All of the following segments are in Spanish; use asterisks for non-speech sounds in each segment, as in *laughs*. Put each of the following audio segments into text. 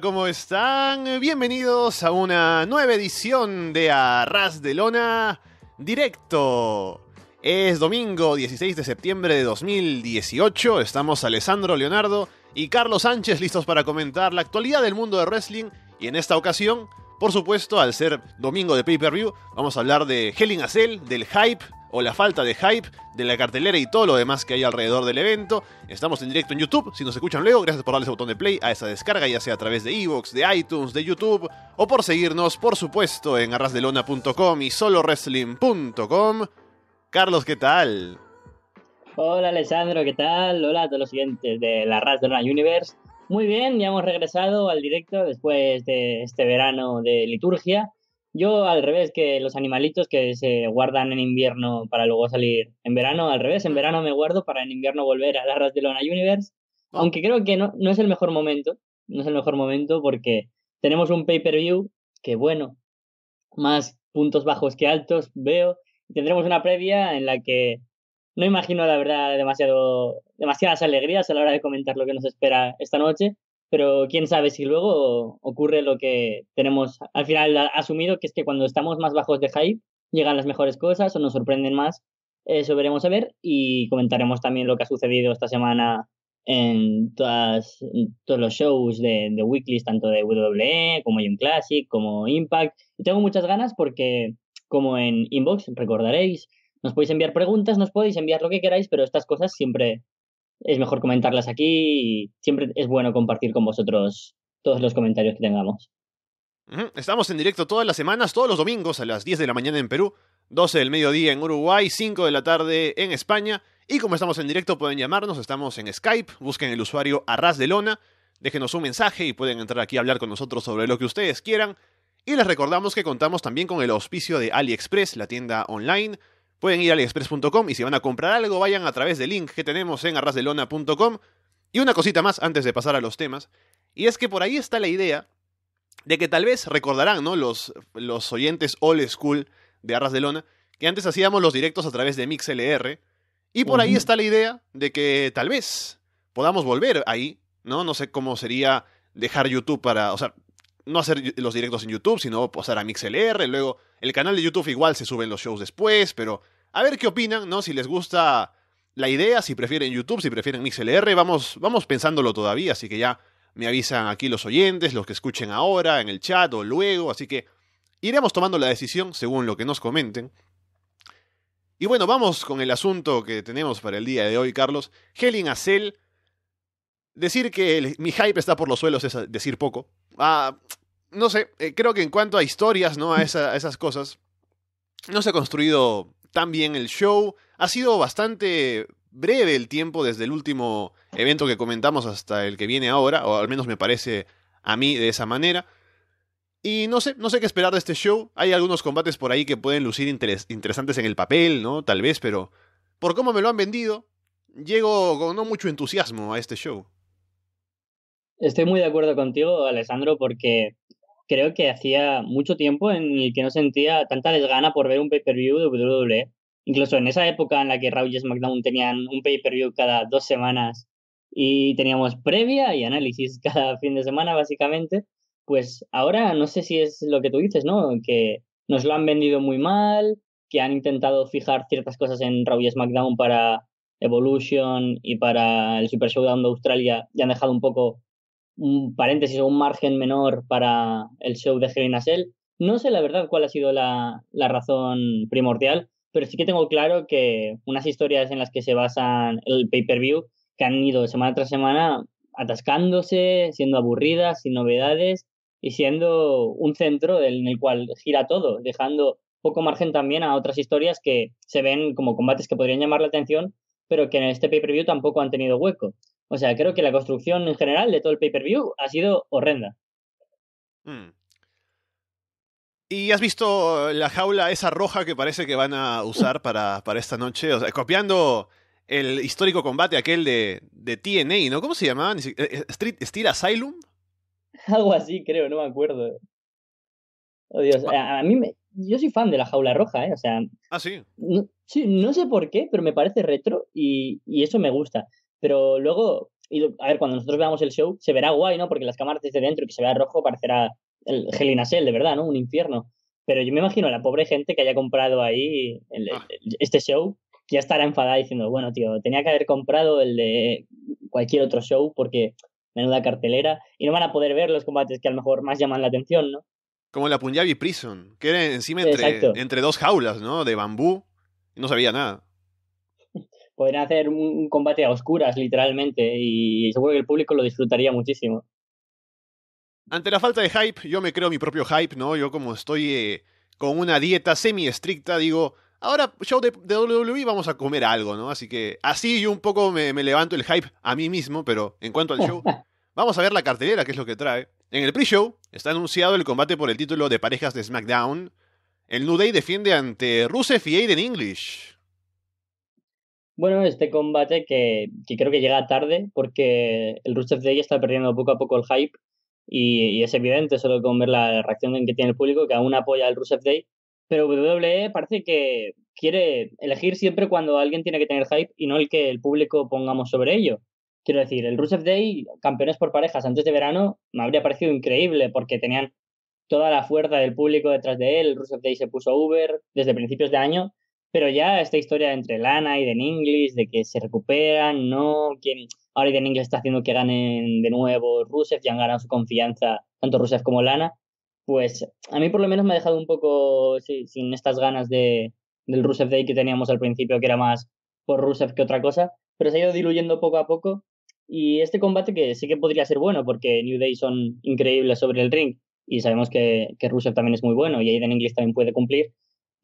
¿cómo están? Bienvenidos a una nueva edición de Arras de Lona Directo. Es domingo 16 de septiembre de 2018. Estamos Alessandro Leonardo y Carlos Sánchez listos para comentar la actualidad del mundo de wrestling. Y en esta ocasión, por supuesto, al ser domingo de pay-per-view, vamos a hablar de Helen Asel, del hype o la falta de hype de la cartelera y todo lo demás que hay alrededor del evento. Estamos en directo en YouTube, si nos escuchan luego, gracias por darle ese botón de play a esa descarga, ya sea a través de Evox, de iTunes, de YouTube, o por seguirnos, por supuesto, en arrasdelona.com y solowrestling.com. Carlos, ¿qué tal? Hola Alessandro, ¿qué tal? Hola a todos los siguientes de la Arras Universe. Muy bien, ya hemos regresado al directo después de este verano de liturgia yo al revés, que los animalitos que se guardan en invierno para luego salir en verano, al revés, en verano me guardo para en invierno volver a las de Lona Universe, oh. aunque creo que no, no es el mejor momento, no es el mejor momento porque tenemos un pay-per-view que bueno, más puntos bajos que altos veo, y tendremos una previa en la que no imagino la verdad demasiado, demasiadas alegrías a la hora de comentar lo que nos espera esta noche, pero quién sabe si luego ocurre lo que tenemos al final asumido, que es que cuando estamos más bajos de hype llegan las mejores cosas o nos sorprenden más. Eso veremos a ver y comentaremos también lo que ha sucedido esta semana en, todas, todos los shows de, de tanto de WWE como Young Classic, como Impact. Y tengo muchas ganas porque, como en Inbox, recordaréis, nos podéis enviar preguntas, nos podéis enviar lo que queráis, pero estas cosas siempre es mejor comentarlas aquí y siempre es bueno compartir con vosotros todos los comentarios que tengamos. Estamos en directo todas las semanas, todos los domingos a las 10 de la mañana en Perú, 12 del mediodía en Uruguay, 5 de la tarde en España. Y como estamos en directo, pueden llamarnos, estamos en Skype, busquen el usuario Arras de Lona, déjenos un mensaje y pueden entrar aquí a hablar con nosotros sobre lo que ustedes quieran. Y les recordamos que contamos también con el auspicio de AliExpress, la tienda online Pueden ir a express.com y si van a comprar algo, vayan a través del link que tenemos en arrasdelona.com. Y una cosita más antes de pasar a los temas, y es que por ahí está la idea de que tal vez recordarán, ¿no? Los, los oyentes old school de Arrasdelona, que antes hacíamos los directos a través de MixLR, y por ahí está la idea de que tal vez podamos volver ahí, ¿no? No sé cómo sería dejar YouTube para, o sea, no hacer los directos en YouTube, sino pasar a MixLR, luego el canal de YouTube igual se suben los shows después, pero a ver qué opinan, ¿no? Si les gusta la idea, si prefieren YouTube, si prefieren MixLR, vamos, vamos pensándolo todavía, así que ya me avisan aquí los oyentes, los que escuchen ahora, en el chat o luego, así que iremos tomando la decisión según lo que nos comenten. Y bueno, vamos con el asunto que tenemos para el día de hoy, Carlos. Helen Acel Decir que mi hype está por los suelos es decir poco. Ah, no sé, eh, creo que en cuanto a historias, ¿no? A, esas cosas, no se ha construido tan bien el show. Ha sido bastante breve el tiempo desde el último evento que comentamos hasta el que viene ahora, o al menos me parece a mí de esa manera. Y no sé, no sé qué esperar de este show. Hay algunos combates por ahí que pueden lucir interesantes en el papel, ¿no? Tal vez, pero por cómo me lo han vendido, llego con no mucho entusiasmo a este show. Estoy muy de acuerdo contigo, Alessandro, porque creo que hacía mucho tiempo en el que no sentía tanta desgana por ver un pay-per-view de WWE. Incluso en esa época en la que Raw y SmackDown tenían un pay-per-view cada dos semanas y teníamos previa y análisis *laughs* cada fin de semana, básicamente, pues ahora no sé si es lo que tú dices, ¿no? Que nos lo han vendido muy mal, que han intentado fijar ciertas cosas en Raw y SmackDown para Evolution y para el Super Showdown de Australia y han dejado un poco un paréntesis o un margen menor para el show de Helen Nassel. No sé la verdad cuál ha sido la, la, razón primordial, pero sí que tengo claro que unas historias en las que se basan el pay-per-view, que han ido semana tras semana atascándose, siendo aburridas, sin novedades y siendo un centro en el cual gira todo, dejando poco margen también a otras historias que se ven como combates que podrían llamar la atención, pero que en este pay-per-view tampoco han tenido hueco. O sea, creo que la construcción en general de todo el pay-per-view ha sido horrenda. Mm. ¿Y has visto eh, la jaula esa roja que parece que van a usar para, para esta noche? O sea, copiando el histórico combate aquel de, de TNA, ¿no? ¿Cómo se llamaba? Eh, eh, ¿Street, ¿Steel Asylum? *laughs* Algo así, creo, no me acuerdo. Oh, Dios. Ah. A, mí me... Yo soy fan de la jaula roja, ¿eh? O sea... Ah, sí. No, sí, no sé por qué, pero me parece retro y eso me gusta. Pero luego, a ver, cuando nosotros veamos el show, se verá guay, ¿no? Porque las cámaras desde dentro y que se vea rojo parecerá el Cell, de verdad, ¿no? Un infierno. Pero yo me imagino la pobre gente que haya comprado ahí ah. este show, ya estará enfadada diciendo, bueno, tío, tenía que haber comprado el de cualquier otro show porque menuda cartelera y no van a poder ver los combates que a lo mejor más llaman la atención, ¿no? Como la Punjabi Prison, que era encima entre, entre dos jaulas, ¿no? De bambú, y no sabía nada podrían hacer un combate a oscuras, literalmente, y seguro que el público lo disfrutaría muchísimo. Ante la falta de hype, yo me creo mi propio hype, ¿no? Yo como estoy eh, con una dieta semi-estricta, digo, ahora show de, WWE vamos a comer algo, ¿no? Así que así yo un poco me, me levanto el hype a mí mismo, pero en cuanto al show, *laughs* vamos a ver la cartelera, que es lo que trae. En el pre-show está anunciado el combate por el título de parejas de SmackDown. El New Day defiende ante Rusev y Aiden English. Bueno, este combate que, creo que llega tarde porque el Rusev Day está perdiendo poco a poco el hype y, es evidente solo con ver la reacción que tiene el público que aún apoya al Rusev Day, pero WWE parece que quiere elegir siempre cuando alguien tiene que tener hype y no el que el público pongamos sobre ello. Quiero decir, el Rusev Day, campeones por parejas antes de verano, me habría parecido increíble porque tenían toda la fuerza del público detrás de él. El Rusev Day se puso Uber desde principios de año pero ya esta historia entre Lana y Den Inglis, de que se recuperan, no, quien ahora Den Inglis está haciendo que ganen de nuevo Rusev, ya han ganado su confianza tanto Rusev como Lana, pues a mí por lo menos me ha dejado un poco sin estas ganas de, del Rusev Day que teníamos al principio, que era más por Rusev que otra cosa, pero se ha ido diluyendo poco a poco. Y este combate que sí que podría ser bueno, porque New Day son increíbles sobre el ring y sabemos que, que Rusev también es muy bueno y Aiden English también puede cumplir,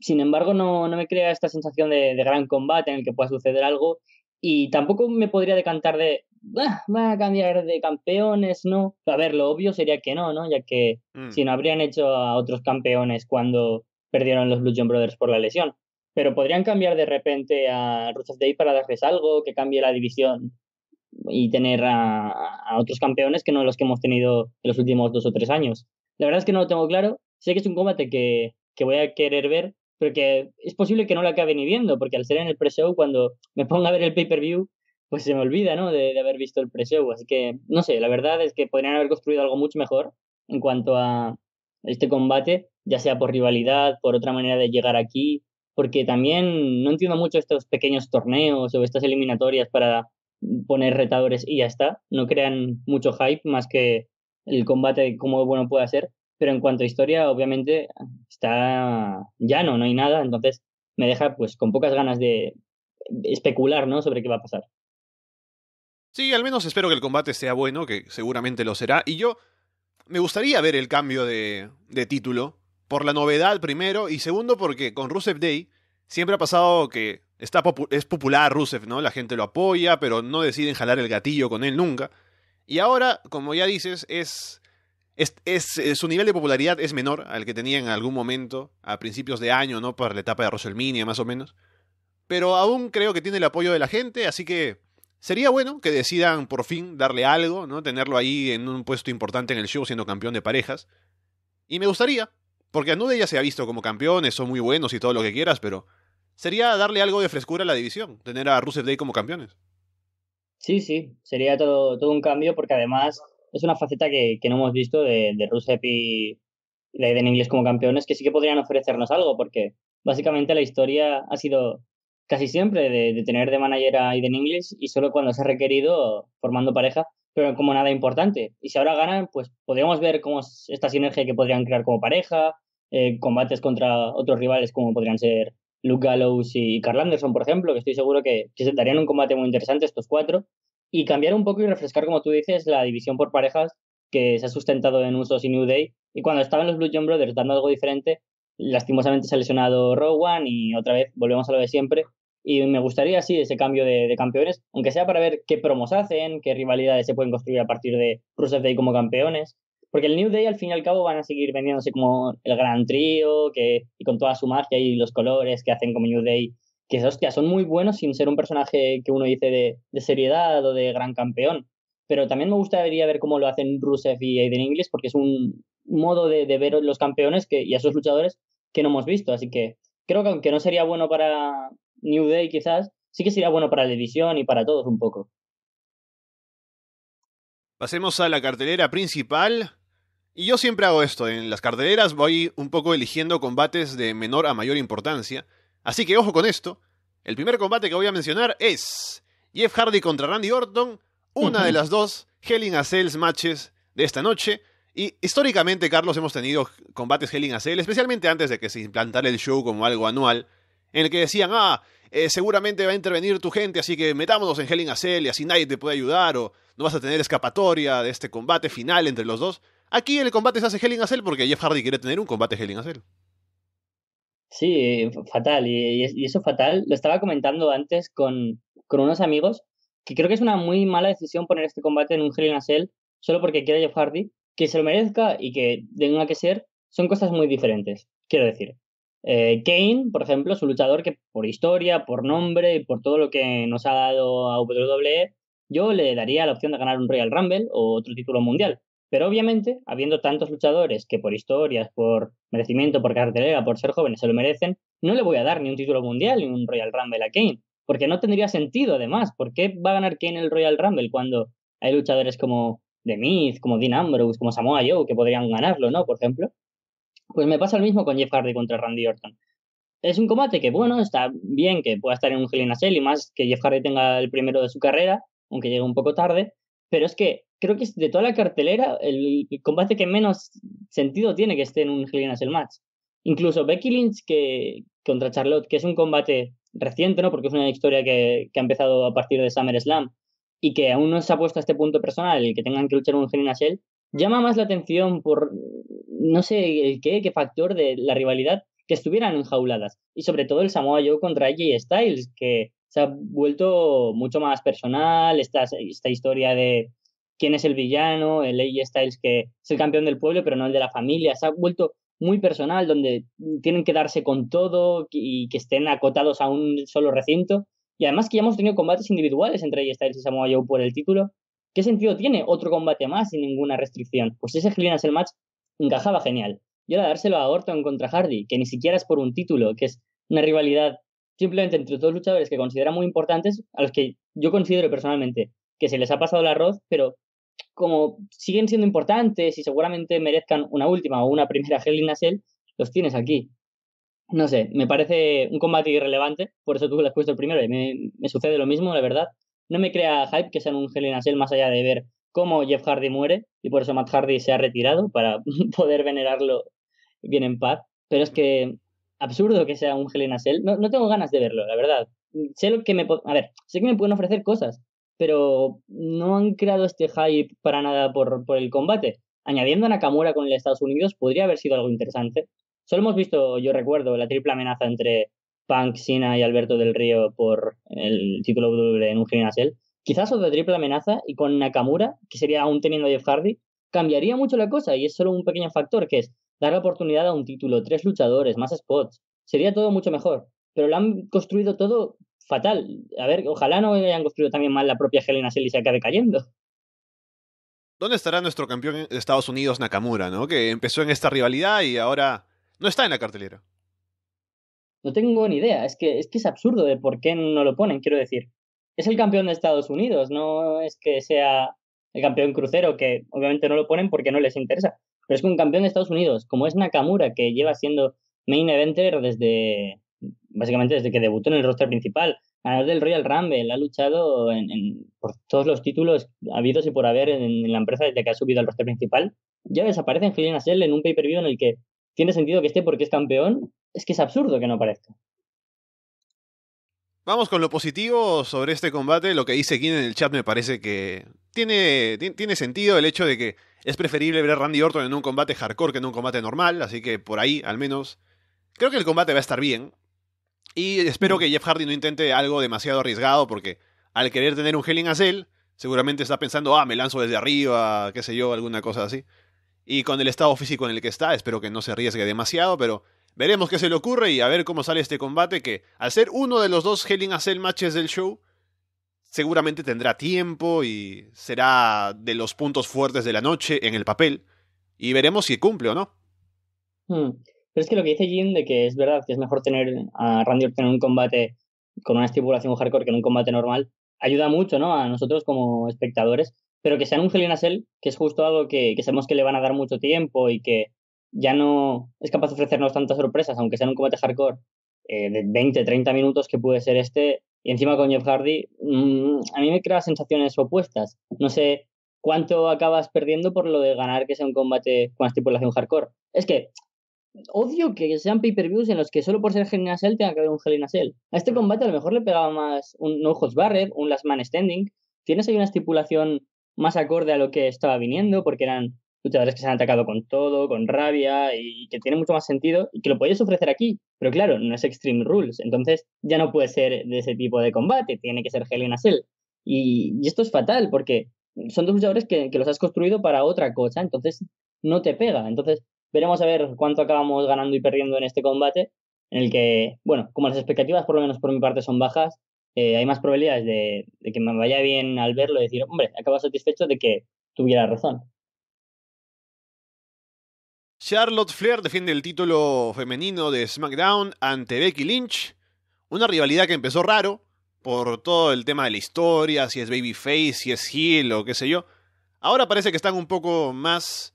sin embargo, no, me crea esta sensación de, gran combate en el que pueda suceder algo y tampoco me podría decantar de, va a cambiar de campeones, ¿no? A ver, lo obvio sería que no, ¿no? Ya que mm. si no habrían hecho a otros campeones cuando perdieron los Blue John Brothers por la lesión. Pero podrían cambiar de repente a Rusev Day para darles algo, que cambie la división y tener a, a, otros campeones que no los que hemos tenido en los últimos dos o tres años. La verdad es que no lo tengo claro. Sé que es un combate que voy a querer ver, porque es posible que no la acabe ni viendo, porque al ser en el pre-show, cuando me ponga a ver el pay-per-view, pues se me olvida, ¿no? De, haber visto el pre-show. Así que, no sé, la verdad es que podrían haber construido algo mucho mejor en cuanto a este combate, ya sea por rivalidad, por otra manera de llegar aquí, porque también no entiendo mucho estos pequeños torneos o estas eliminatorias para poner retadores y ya está. No crean mucho hype más que el combate cómo bueno puede ser pero en cuanto a historia, obviamente está llano, no hay nada, entonces me deja pues con pocas ganas de especular, ¿no? Sobre qué va a pasar. Sí, al menos espero que el combate sea bueno, que seguramente lo será, y yo me gustaría ver el cambio de, de título, por la novedad primero, y segundo porque con Rusev Day siempre ha pasado que está es popular Rusev, ¿no? La gente lo apoya, pero no deciden jalar el gatillo con él nunca. Y ahora, como ya dices, es es, eh, su nivel de popularidad es menor al que tenía en algún momento, a principios de año, ¿no? Por la etapa de WrestleMania, más o menos. Pero aún creo que tiene el apoyo de la gente, así que sería bueno que decidan por fin darle algo, ¿no? Tenerlo ahí en un puesto importante en el show siendo campeón de parejas. Y me gustaría, porque Anude ya se ha visto como campeones, son muy buenos y todo lo que quieras, pero sería darle algo de frescura a la división, tener a Rusev Day como campeones. Sí, sí, sería todo, todo un cambio porque además es una faceta que, no hemos visto de, de y, de la como campeones, que sí que podrían ofrecernos algo, porque básicamente la historia ha sido casi siempre de, tener de manager a Aiden English y solo cuando se ha requerido formando pareja, pero como nada importante. Y si ahora ganan, pues podríamos ver cómo esta sinergia que podrían crear como pareja, eh, combates contra otros rivales como podrían ser Luke Gallows y Carl Anderson, por ejemplo, que estoy seguro que, que se darían un combate muy interesante estos cuatro. Y cambiar un poco y refrescar, como tú dices, la división por parejas que se ha sustentado en Usos y New Day. Y cuando estaban los Blue John Brothers dando algo diferente, lastimosamente se ha lesionado Rowan y otra vez volvemos a lo de siempre. Y me gustaría, sí, ese cambio de, campeones, aunque sea para ver qué promos hacen, qué rivalidades se pueden construir a partir de Rusev Day como campeones. Porque el New Day, al fin y al cabo, van a seguir vendiéndose como el gran trío que, y con toda su magia y los colores que hacen como New Day que, hostia, son muy buenos sin ser un personaje que uno dice de, de seriedad o de gran campeón. Pero también me gustaría ver cómo lo hacen Rusev y Aiden English, porque es un modo de, ver los campeones que, y a esos luchadores que no hemos visto. Así que creo que aunque no sería bueno para New Day quizás, sí que sería bueno para la división y para todos un poco. Pasemos a la cartelera principal. Y yo siempre hago esto, en las carteleras voy un poco eligiendo combates de menor a mayor importancia. Así que ojo con esto. El primer combate que voy a mencionar es Jeff Hardy contra Randy Orton, una de las dos Hell in a Cells matches de esta noche. Y históricamente, Carlos, hemos tenido combates Hell in a Cell, especialmente antes de que se implantara el show como algo anual, en el que decían, ah, eh, seguramente va a intervenir tu gente, así que metámonos en Hell in a Cell y así nadie te puede ayudar, o no vas a tener escapatoria de este combate final entre los dos. Aquí el combate se hace Hell in a Cell porque Jeff Hardy quiere tener un combate Hell in a Cell. Sí, fatal. Y, eso fatal. Lo estaba comentando antes con, unos amigos que creo que es una muy mala decisión poner este combate en un Hell in solo porque quiere Jeff Hardy. Que se lo merezca y que tenga que ser son cosas muy diferentes. Quiero decir, eh, Kane, por ejemplo, es un luchador que por historia, por nombre y por todo lo que nos ha dado a WWE, yo le daría la opción de ganar un Royal Rumble o otro título mundial. Pero obviamente, habiendo tantos luchadores que por historias, por merecimiento, por cartelera, por ser jóvenes se lo merecen, no le voy a dar ni un título mundial ni un Royal Rumble a Kane, porque no tendría sentido además. ¿Por qué va a ganar Kane el Royal Rumble cuando hay luchadores como The Miz, como Dean Ambrose, como Samoa Joe que podrían ganarlo, ¿no? Por ejemplo. Pues me pasa lo mismo con Jeff Hardy contra Randy Orton. Es un combate que, bueno, está bien que pueda estar en un Hell in y más que Jeff Hardy tenga el primero de su carrera, aunque llegue un poco tarde, pero es que creo que de toda la cartelera, el combate que menos sentido tiene que esté en un Hell el Match. Incluso Becky Lynch que, contra Charlotte, que es un combate reciente, ¿no? Porque es una historia que, ha empezado a partir de SummerSlam y que aún no se ha puesto a este punto personal, el que tengan que luchar un Hell Shell, llama más la atención por, no sé el qué, qué factor de la rivalidad que estuvieran enjauladas. Y sobre todo el Samoa Joe contra AJ Styles, que se ha vuelto mucho más personal, esta, esta historia de quién es el villano, el AJ Styles que es el campeón del pueblo, pero no el de la familia. Se ha vuelto muy personal, donde tienen que darse con todo y que estén acotados a un solo recinto. Y además que ya hemos tenido combates individuales entre AJ Styles y Samoa Joe por el título. ¿Qué sentido tiene otro combate más sin ninguna restricción? Pues ese Hell el Match encajaba genial. Y ahora dárselo a Orton contra Hardy, que ni siquiera es por un título, que es una rivalidad simplemente entre dos luchadores que considera muy importantes, a los que yo considero personalmente que se les ha pasado el arroz, pero como siguen siendo importantes y seguramente merezcan una última o una primera Hell in los tienes aquí. No sé, me parece un combate irrelevante, por eso tú lo has puesto el primero y me, sucede lo mismo, la verdad. No me crea hype que sea un Hell in más allá de ver cómo Jeff Hardy muere y por eso Matt Hardy se ha retirado para *laughs* poder venerarlo bien en paz. Pero es que absurdo que sea un Hell in Cell. No, tengo ganas de verlo, la verdad. Sé lo que me... A ver, sé que me pueden ofrecer cosas, pero no han creado este hype para nada por, por el combate. Añadiendo a Nakamura con el Estados Unidos podría haber sido algo interesante. Solo hemos visto, yo recuerdo, la triple amenaza entre Punk, Sina y Alberto del Río por el título W en un gimnasio. Quizás otra triple amenaza y con Nakamura, que sería aún teniendo a Jeff Hardy, cambiaría mucho la cosa y es solo un pequeño factor, que es dar la oportunidad a un título, tres luchadores, más spots. Sería todo mucho mejor. Pero lo han construido todo fatal. A ver, ojalá no hayan construido también mal la propia Helena Selly y se acabe cayendo. ¿Dónde estará nuestro campeón de Estados Unidos, Nakamura, ¿no? que empezó en esta rivalidad y ahora no está en la cartelera? No tengo ni idea, es que es, que es absurdo de por qué no lo ponen, quiero decir. Es el campeón de Estados Unidos, no es que sea el campeón crucero, que obviamente no lo ponen porque no les interesa. Pero es que un campeón de Estados Unidos, como es Nakamura, que lleva siendo main eventer desde, básicamente desde que debutó en el roster principal. Ganador del Royal Rumble, ha luchado en, por todos los títulos habidos y por haber en, la empresa desde que ha subido al roster principal. Ya desaparece en Helen en un pay-per-view en el que tiene sentido que esté porque es campeón. Es que es absurdo que no aparezca. Vamos con lo positivo sobre este combate. Lo que dice aquí en el chat me parece que tiene, tiene sentido el hecho de que es preferible ver a Randy Orton en un combate hardcore que en un combate normal. Así que por ahí, al menos, creo que el combate va a estar bien. Y espero mm. que Jeff Hardy no intente algo demasiado arriesgado, porque al querer tener un Hell in seguramente está pensando, ah, me lanzo desde arriba, qué sé yo, alguna cosa así. Y con el estado físico en el que está, espero que no se arriesgue demasiado, pero veremos qué se le ocurre y a ver cómo sale este combate, que al ser uno de los dos Hell in matches del show, seguramente tendrá tiempo y será de los puntos fuertes de la noche en el papel. Y veremos si cumple o no. Mm. Pero es que lo que dice Jim de que es verdad que es mejor tener a Randy Orton en un combate con una estipulación hardcore que en un combate normal, ayuda mucho, ¿no? A nosotros como espectadores, pero que sean un Hell in que es justo algo que, sabemos que le van a dar mucho tiempo y que ya no es capaz de ofrecernos tantas sorpresas, aunque sea en un combate hardcore eh, de 20, 30 minutos que puede ser este, y encima con Jeff Hardy, mm, a mí me crea sensaciones opuestas. No sé cuánto acabas perdiendo por lo de ganar que sea un combate con estipulación hardcore. Es que odio que sean pay-per-views en los que solo por ser Hell in tenga que haber un Hell in a este mm. combate a lo mejor le pegaba más un No Hot un Last Man Standing. Tienes ahí una estipulación más acorde a lo que estaba viniendo, porque eran luchadores que se han atacado con todo, con rabia, y que tiene mucho más sentido, y que lo podías ofrecer aquí. Pero claro, no es Extreme Rules, entonces ya no puede ser de ese tipo de combate, tiene que ser Hell in Y, esto es fatal, porque son dos luchadores que, que los has construido para otra cosa, entonces no te pega. Entonces, Veremos a ver cuánto acabamos ganando y perdiendo en este combate, en el que, bueno, como las expectativas por lo menos por mi parte son bajas, eh, hay más probabilidades de, que me vaya bien al verlo y decir, hombre, acabo satisfecho de que tuviera razón. Charlotte Flair defiende el título femenino de SmackDown ante Becky Lynch, una rivalidad que empezó raro por todo el tema de la historia, si es babyface, si es heel o qué sé yo. Ahora parece que están un poco más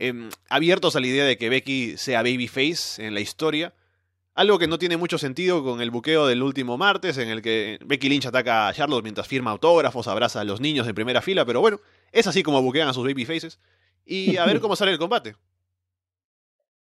Em, abiertos a la idea de que Becky sea babyface en la historia. Algo que no tiene mucho sentido con el buqueo del último martes, en el que Becky Lynch ataca a Charlotte mientras firma autógrafos, abraza a los niños en primera fila, pero bueno, es así como buquean a sus babyfaces. Y a ver *laughs* cómo sale el combate.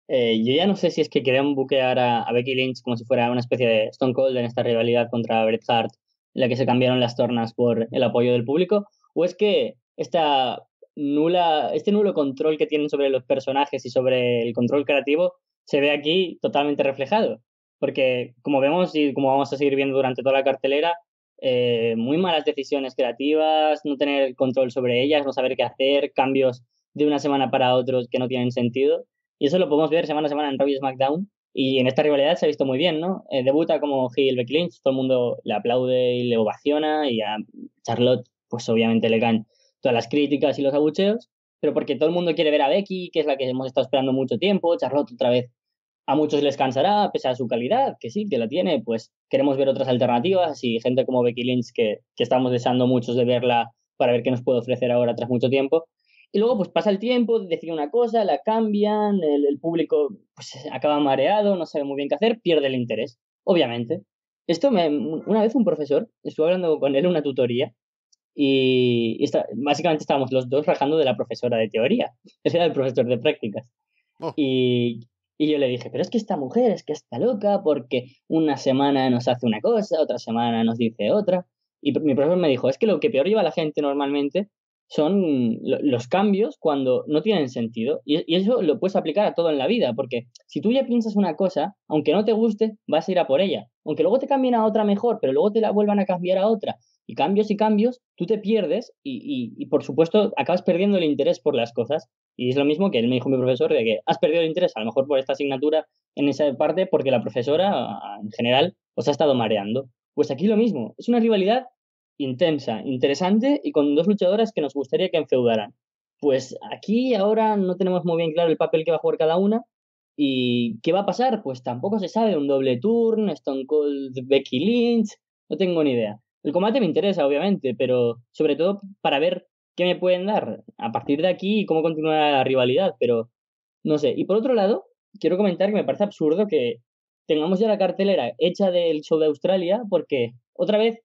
Eh, yo ya no sé si es que querían buquear a, a, Becky Lynch como si fuera una especie de Stone Cold en esta rivalidad contra Bret Hart, en la que se cambiaron las tornas por el apoyo del público, o es que esta nula, este nulo control que tienen sobre los personajes y sobre el control creativo se ve aquí totalmente reflejado. Porque como vemos y como vamos a seguir viendo durante toda la cartelera, eh, muy malas decisiones creativas, no tener control sobre ellas, no saber qué hacer, cambios de una semana para otra que no tienen sentido. Y eso lo podemos ver semana a semana en Robbie SmackDown. Y en esta rivalidad se ha visto muy bien, ¿no? Eh, debuta como gilbert Lynch, todo el mundo le aplaude y le ovaciona y a Charlotte pues obviamente le ganan todas las críticas y los abucheos, pero porque todo el mundo quiere ver a Becky, que es la que hemos estado esperando mucho tiempo, Charlotte otra vez a muchos les cansará, a pesar a su calidad, que sí, que la tiene, pues queremos ver otras alternativas y gente como Becky Lynch, que, estamos deseando muchos de verla para ver qué nos puede ofrecer ahora tras mucho tiempo. Y luego pues pasa el tiempo, decide una cosa, la cambian, el, público pues, acaba mareado, no sabe muy bien qué hacer, pierde el interés, obviamente. Esto me, una vez un profesor, estuve hablando con él en una tutoría, y, básicamente estábamos los dos rajando de la profesora de teoría. ese *laughs* era el profesor de prácticas. Oh. Y, y yo le dije, pero es que esta mujer es que está loca porque una semana nos hace una cosa, otra semana nos dice otra. Y mi profesor me dijo, es que lo que peor lleva la gente normalmente son los cambios cuando no tienen sentido. Y, eso lo puedes aplicar a todo en la vida, porque si tú ya piensas una cosa, aunque no te guste, vas a ir a por ella. Aunque luego te cambien a otra mejor, pero luego te la vuelvan a cambiar a otra, y cambios y cambios, tú te pierdes y, por supuesto acabas perdiendo el interés por las cosas. Y es lo mismo que él me dijo mi profesor, de que has perdido el interés a lo mejor por esta asignatura en esa parte porque la profesora en general os ha estado mareando. Pues aquí lo mismo, es una rivalidad intensa, interesante y con dos luchadoras que nos gustaría que enfeudaran. Pues aquí ahora no tenemos muy bien claro el papel que va a jugar cada una, ¿Y qué va a pasar? Pues tampoco se sabe. Un doble turn, Stone Cold, Becky Lynch, no tengo ni idea. El combate me interesa, obviamente, pero sobre todo para ver qué me pueden dar a partir de aquí y cómo continúa la rivalidad, pero no sé. Y por otro lado, quiero comentar que me parece absurdo que tengamos ya la cartelera hecha del show de Australia, porque otra vez,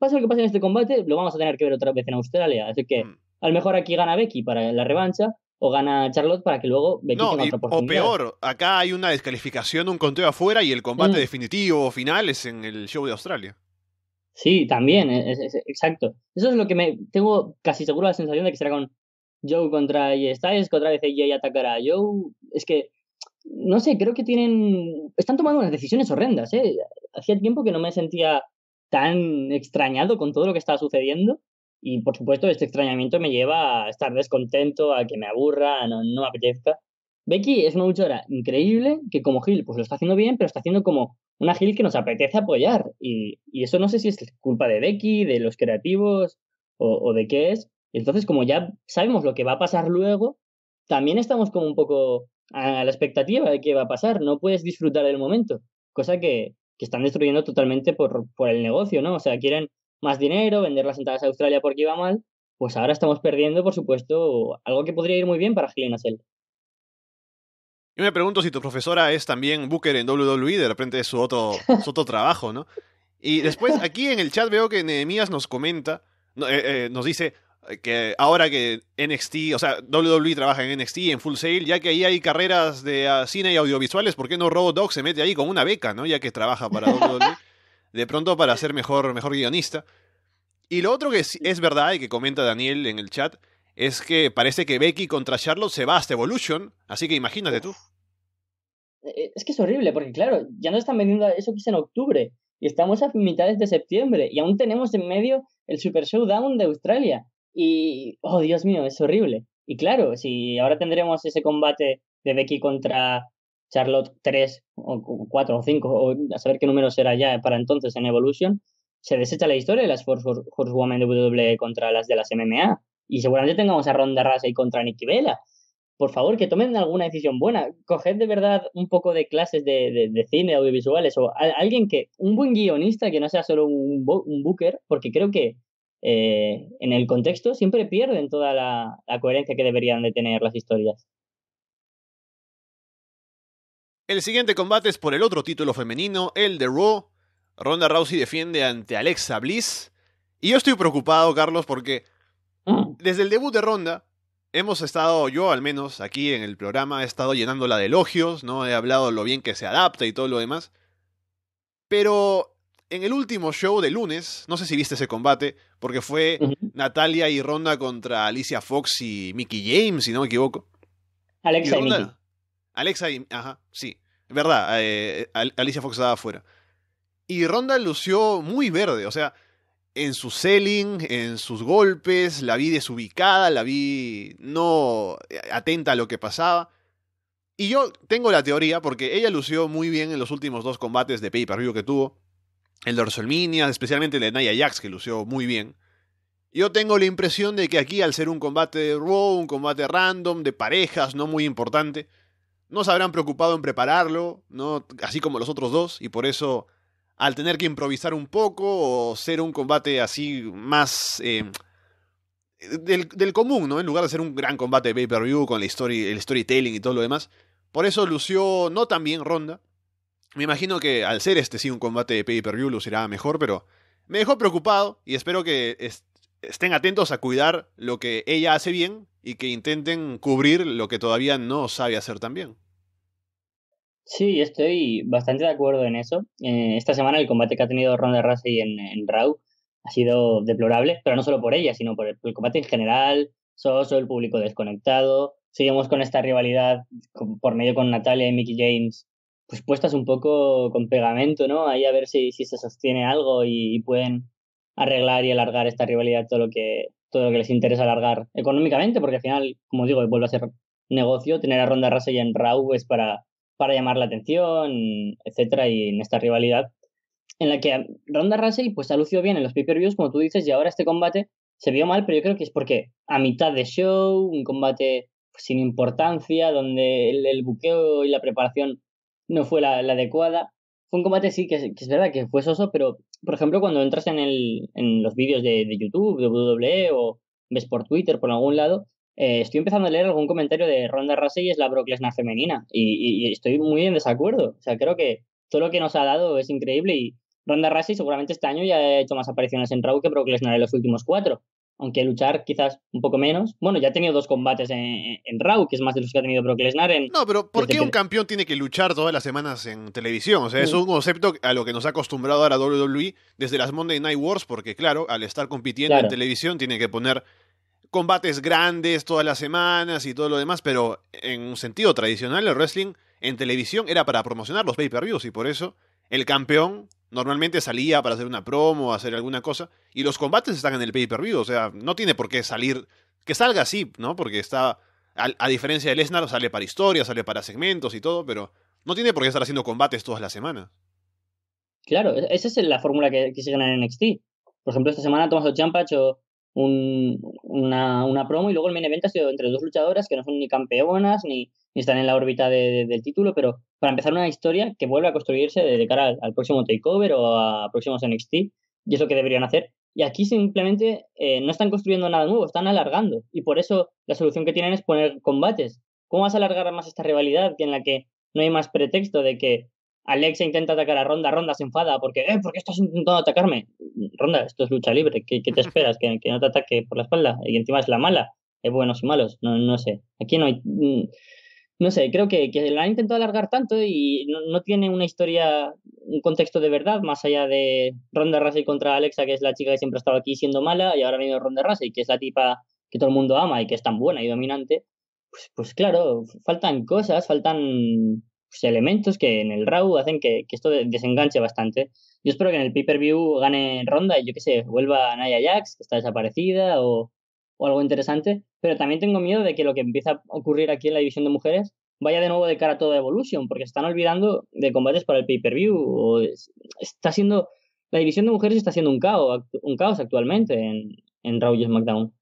pasa lo que pasa en este combate, lo vamos a tener que ver otra vez en Australia. Así que mm. a lo mejor aquí gana Becky para la revancha, o gana Charlotte para que luego Becky tenga otra oportunidad. O peor, acá hay una descalificación, un conteo afuera y el combate mm. definitivo o final es en el show de Australia. Sí, también, e, exacto. Eso es lo que me tengo casi seguro la sensación de que será con Joe contra Y Styles, que otra vez atacará a Joe. Es que, no sé, creo que tienen. Están tomando unas decisiones horrendas, ¿eh? Hacía tiempo que no me sentía tan extrañado con todo lo que estaba sucediendo. Y por supuesto, este extrañamiento me lleva a estar descontento, a que me aburra, a no, no me apetezca. Becky es una luchadora increíble que como Gil pues lo está haciendo bien, pero está haciendo como una Gil que nos apetece apoyar. Y, y, eso no sé si es culpa de Becky, de los creativos o, de qué es. Entonces, como ya sabemos lo que va a pasar luego, también estamos como un poco a la expectativa de qué va a pasar. No puedes disfrutar del momento, cosa que, que están destruyendo totalmente por, el negocio, ¿no? O sea, quieren más dinero, vender las entradas a Australia porque iba mal. Pues ahora estamos perdiendo, por supuesto, algo que podría ir muy bien para Gil Nassel. Yo me pregunto si tu profesora es también Booker en WWE, de repente es su otro, *laughs* otro trabajo, ¿no? Y después aquí en el chat veo que Nehemías nos comenta, eh, eh, nos dice que ahora que NXT, o sea, WWE trabaja en NXT, en Full Sail, ya que ahí hay carreras de ah, cine y audiovisuales, ¿por qué no Robodog se mete ahí con una beca, ¿no? Ya que trabaja para *laughs* WWE, de pronto para ser mejor, mejor guionista. Y lo otro que es, es verdad y que comenta Daniel en el chat es que parece que Becky contra Charlotte se va hasta Evolution, así que imagínate tú. Eh, eh, es que es horrible, porque claro, ya no están vendiendo eso que es en octubre y estamos a mitades de septiembre y aún tenemos en medio el Super Showdown de Australia. Y, oh Dios mío, es horrible. Y claro, si ahora tendremos ese combate de Becky contra Charlotte 3 o 4 o 5, o a saber qué número será ya para entonces en Evolution, se desecha la historia de las Force Women de WWE contra las de las MMA. Y seguramente tengamos a Ronda Rousey contra Nikki Vela. Por favor, que tomen alguna decisión buena. Coged de verdad un poco de clases de, cine, audiovisuales, o alguien que, un buen guionista que no sea solo un, booker, porque creo que eh, en el contexto siempre pierden toda la, la coherencia que deberían de tener las historias. El siguiente combate es por el otro título femenino, el de Raw. Ronda Rousey defiende ante Alexa Bliss. Y yo estoy preocupado, Carlos, porque desde el debut de Ronda, hemos estado, yo al menos aquí en el programa, he estado llenándola de elogios, ¿no? He hablado lo bien que se adapta y todo lo demás. Pero en el último show de lunes, no sé si viste ese combate, porque fue Natalia y Ronda contra Alicia Fox y Mickey James, si no me equivoco. Alexa y, Mickey. Alexa y. Ajá, sí. Verdad, eh, Alicia Fox estaba afuera. Y Ronda lució muy verde, o sea, en su selling, en sus golpes, la vi desubicada, la vi no atenta a lo que pasaba. Y yo tengo la teoría, porque ella lució muy bien en los últimos dos combates de pay-per-view que tuvo, el de WrestleMania, especialmente el de Naya Jax, que lució muy bien. Yo tengo la impresión de que aquí, al ser un combate de Raw, un combate random, de parejas, no muy importante, no se habrán preocupado en prepararlo, ¿no? así como los otros dos, y por eso al tener que improvisar un poco o ser un combate así más eh, del, común, ¿no? En lugar de ser un gran combate de pay-per-view con la el storytelling y todo lo demás. Por eso lució no tan bien Ronda. Me imagino que al ser este sí un combate de pay-per-view lucirá mejor, pero me dejó preocupado y espero que estén atentos a cuidar lo que ella hace bien y que intenten cubrir lo que todavía no sabe hacer tan bien. Sí, estoy bastante de acuerdo en eso. Eh, esta semana el combate que ha tenido Ronda Rousey en, en, Raw ha sido deplorable, pero no solo por ella, sino por el, combate en general, Soso, el público desconectado. Seguimos con esta rivalidad por medio con Natalia y Mickey James, pues puestas un poco con pegamento, ¿no? Ahí a ver si, si se sostiene algo y, pueden arreglar y alargar esta rivalidad todo lo que todo lo que les interesa alargar económicamente, porque al final, como digo, vuelvo a ser negocio, tener a Ronda Rousey en Raw es pues para para llamar la atención, etcétera, y en esta rivalidad en la que Ronda Rousey pues ha bien en los pay views como tú dices, y ahora este combate se vio mal, pero yo creo que es porque a mitad de show, un combate sin importancia, donde el, buqueo y la preparación no fue la, adecuada. Fue un combate, sí, que, es verdad que fue soso, pero, por ejemplo, cuando entras en, los vídeos de YouTube, de WWE, o ves por Twitter, por algún lado, eh, estoy empezando a leer algún comentario de Ronda Rousey es la Brock Lesnar femenina y, estoy muy en desacuerdo. O sea, creo que todo lo que nos ha dado es increíble y Ronda Rousey seguramente este año ya ha hecho más apariciones en Raw que Brock Lesnar en los últimos cuatro, aunque luchar quizás un poco menos. Bueno, ya ha tenido dos combates en, en, Raw, que es más de los que ha tenido Brock Lesnar en... No, pero ¿por qué un campeón tiene que luchar todas las semanas en televisión? O sea, es mm. un concepto a lo que nos ha acostumbrado ahora WWE desde las Monday Night Wars, porque claro, al estar compitiendo en televisión tiene que poner combates grandes todas las semanas y todo lo demás, pero en un sentido tradicional el wrestling en televisión era para promocionar los pay-per-views y por eso el campeón normalmente salía para hacer una promo, o hacer alguna cosa y los combates están en el pay-per-view, o sea, no tiene por qué salir, que salga así, ¿no? Porque está, a, diferencia de Lesnar, sale para historias, sale para segmentos y todo, pero no tiene por qué estar haciendo combates todas las semanas. Claro, e-, esa es la fórmula que, se gana en NXT. Por ejemplo, esta semana Tomás Champa ha una, una, promo y luego el main event ha sido entre dos luchadoras que no son ni campeonas ni, están en la órbita del título, pero para empezar una historia que vuelve a construirse de, cara al, próximo takeover o a próximos NXT y eso que deberían hacer. Y aquí simplemente eh, no están construyendo nada nuevo, están alargando y por eso la solución que tienen es poner combates. ¿Cómo vas a alargar más esta rivalidad en la que no hay más pretexto de que Alexa intenta atacar a Ronda, Ronda se enfada porque, eh, ¿por qué estás intentando atacarme? Ronda, esto es lucha libre, ¿qué, te *laughs* esperas? ¿Que, no te ataque por la espalda y encima es la mala, es buenos y malos, no, no sé. Aquí no hay... Mm, no sé, creo que, que la han intentado alargar tanto y no, tiene una historia, un contexto de verdad, más allá de Ronda Rousey contra Alexa, que es la chica que siempre ha estado aquí siendo mala, y ahora ha venido Ronda Rousey, que es la tipa que todo el mundo ama y que es tan buena y dominante. Pues, pues claro, faltan cosas, faltan pues, elementos que en el RAW hacen que, que esto desenganche bastante. Yo espero que en el pay-per-view gane Ronda y yo qué sé, vuelva Naya Jax, que está desaparecida, o, algo interesante. Pero también tengo miedo de que lo que empieza a ocurrir aquí en la división de mujeres vaya de nuevo de cara a toda Evolution, porque están olvidando de combates para el pay-per-view. está siendo. La división de mujeres está siendo un caos, un caos actualmente en, en Raw y SmackDown.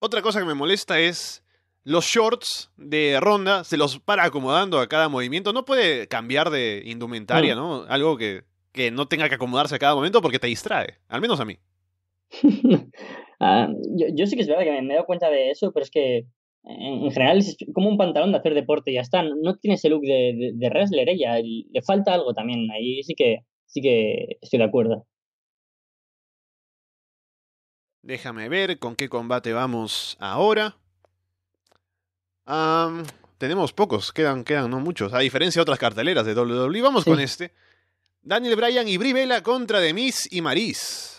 Otra cosa que me molesta es los shorts de Ronda se los para acomodando a cada movimiento. No puede cambiar de indumentaria, mm. ¿no? Algo que, que no tenga que acomodarse a cada momento porque te distrae. Al menos a mí. *laughs* Ah, yo, sí que es verdad que me, he dado cuenta de eso, pero es que en, general es como un pantalón de hacer deporte y ya está. No tiene ese look de, de, wrestler ¿eh? ella. Le falta algo también. Ahí sí que, sí que estoy de acuerdo. Déjame ver con qué combate vamos ahora tenemos pocos, quedan, quedan no muchos. A diferencia de otras carteleras de WWE, vamos con este. Daniel Bryan y Brivela contra Demis y Maris.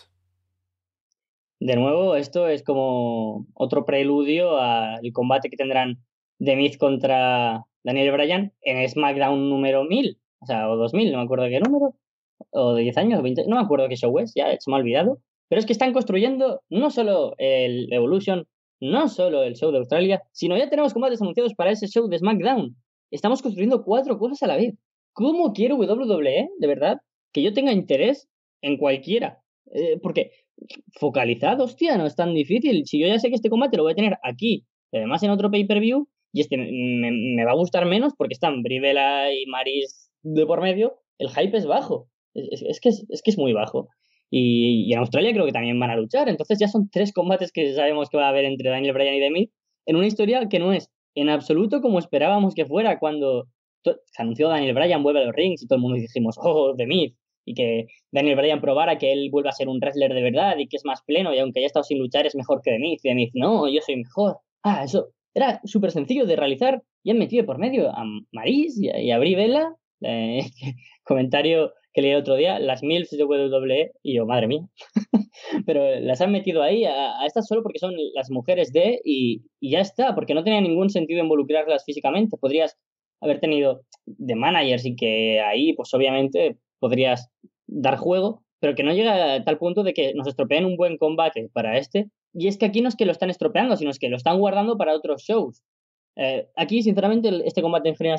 De nuevo, esto es como otro preludio al combate que tendrán Demis contra Daniel Bryan en SmackDown número 1000, o sea, o 2000, no me acuerdo qué número, o de 10 años, no me acuerdo qué show es, ya se me ha olvidado. Pero es que están construyendo no solo el Evolution no solo el show de Australia, sino ya tenemos combates anunciados para ese show de SmackDown. Estamos construyendo cuatro cosas a la vez. ¿Cómo quiere WWE, de verdad, que yo tenga interés en cualquiera? Eh, porque focalizado, hostia, no es tan difícil. Si yo ya sé que este combate lo voy a tener aquí, además en otro pay-per-view, y este me, me, va a gustar menos porque están Brivela y Maris de por medio, el hype es bajo. es que es muy bajo. Y, en Australia creo que también van a luchar. Entonces ya son tres combates que sabemos que va a haber entre Daniel Bryan y Demi en una historia que no es en absoluto como esperábamos que fuera cuando se anunció Daniel Bryan vuelve a los rings y todo el mundo dijimos, oh, Demi y que Daniel Bryan probara que él vuelva a ser un wrestler de verdad y que es más pleno y aunque haya estado sin luchar es mejor que Demi Y no, yo soy mejor. Ah, eso era súper sencillo de realizar y han metido por medio a Maris y a, Vela eh, *laughs* comentario que leí el otro día, las MILFs de WWE, y yo, madre mía, *laughs* pero las han metido ahí a, estas solo porque son las mujeres de, y, y, ya está, porque no tenía ningún sentido involucrarlas físicamente, podrías haber tenido de managers y que ahí, pues obviamente, podrías dar juego, pero que no llega a tal punto de que nos estropeen un buen combate para este, y es que aquí no es que lo están estropeando, sino es que lo están guardando para otros shows. Eh, aquí, sinceramente, este combate en Free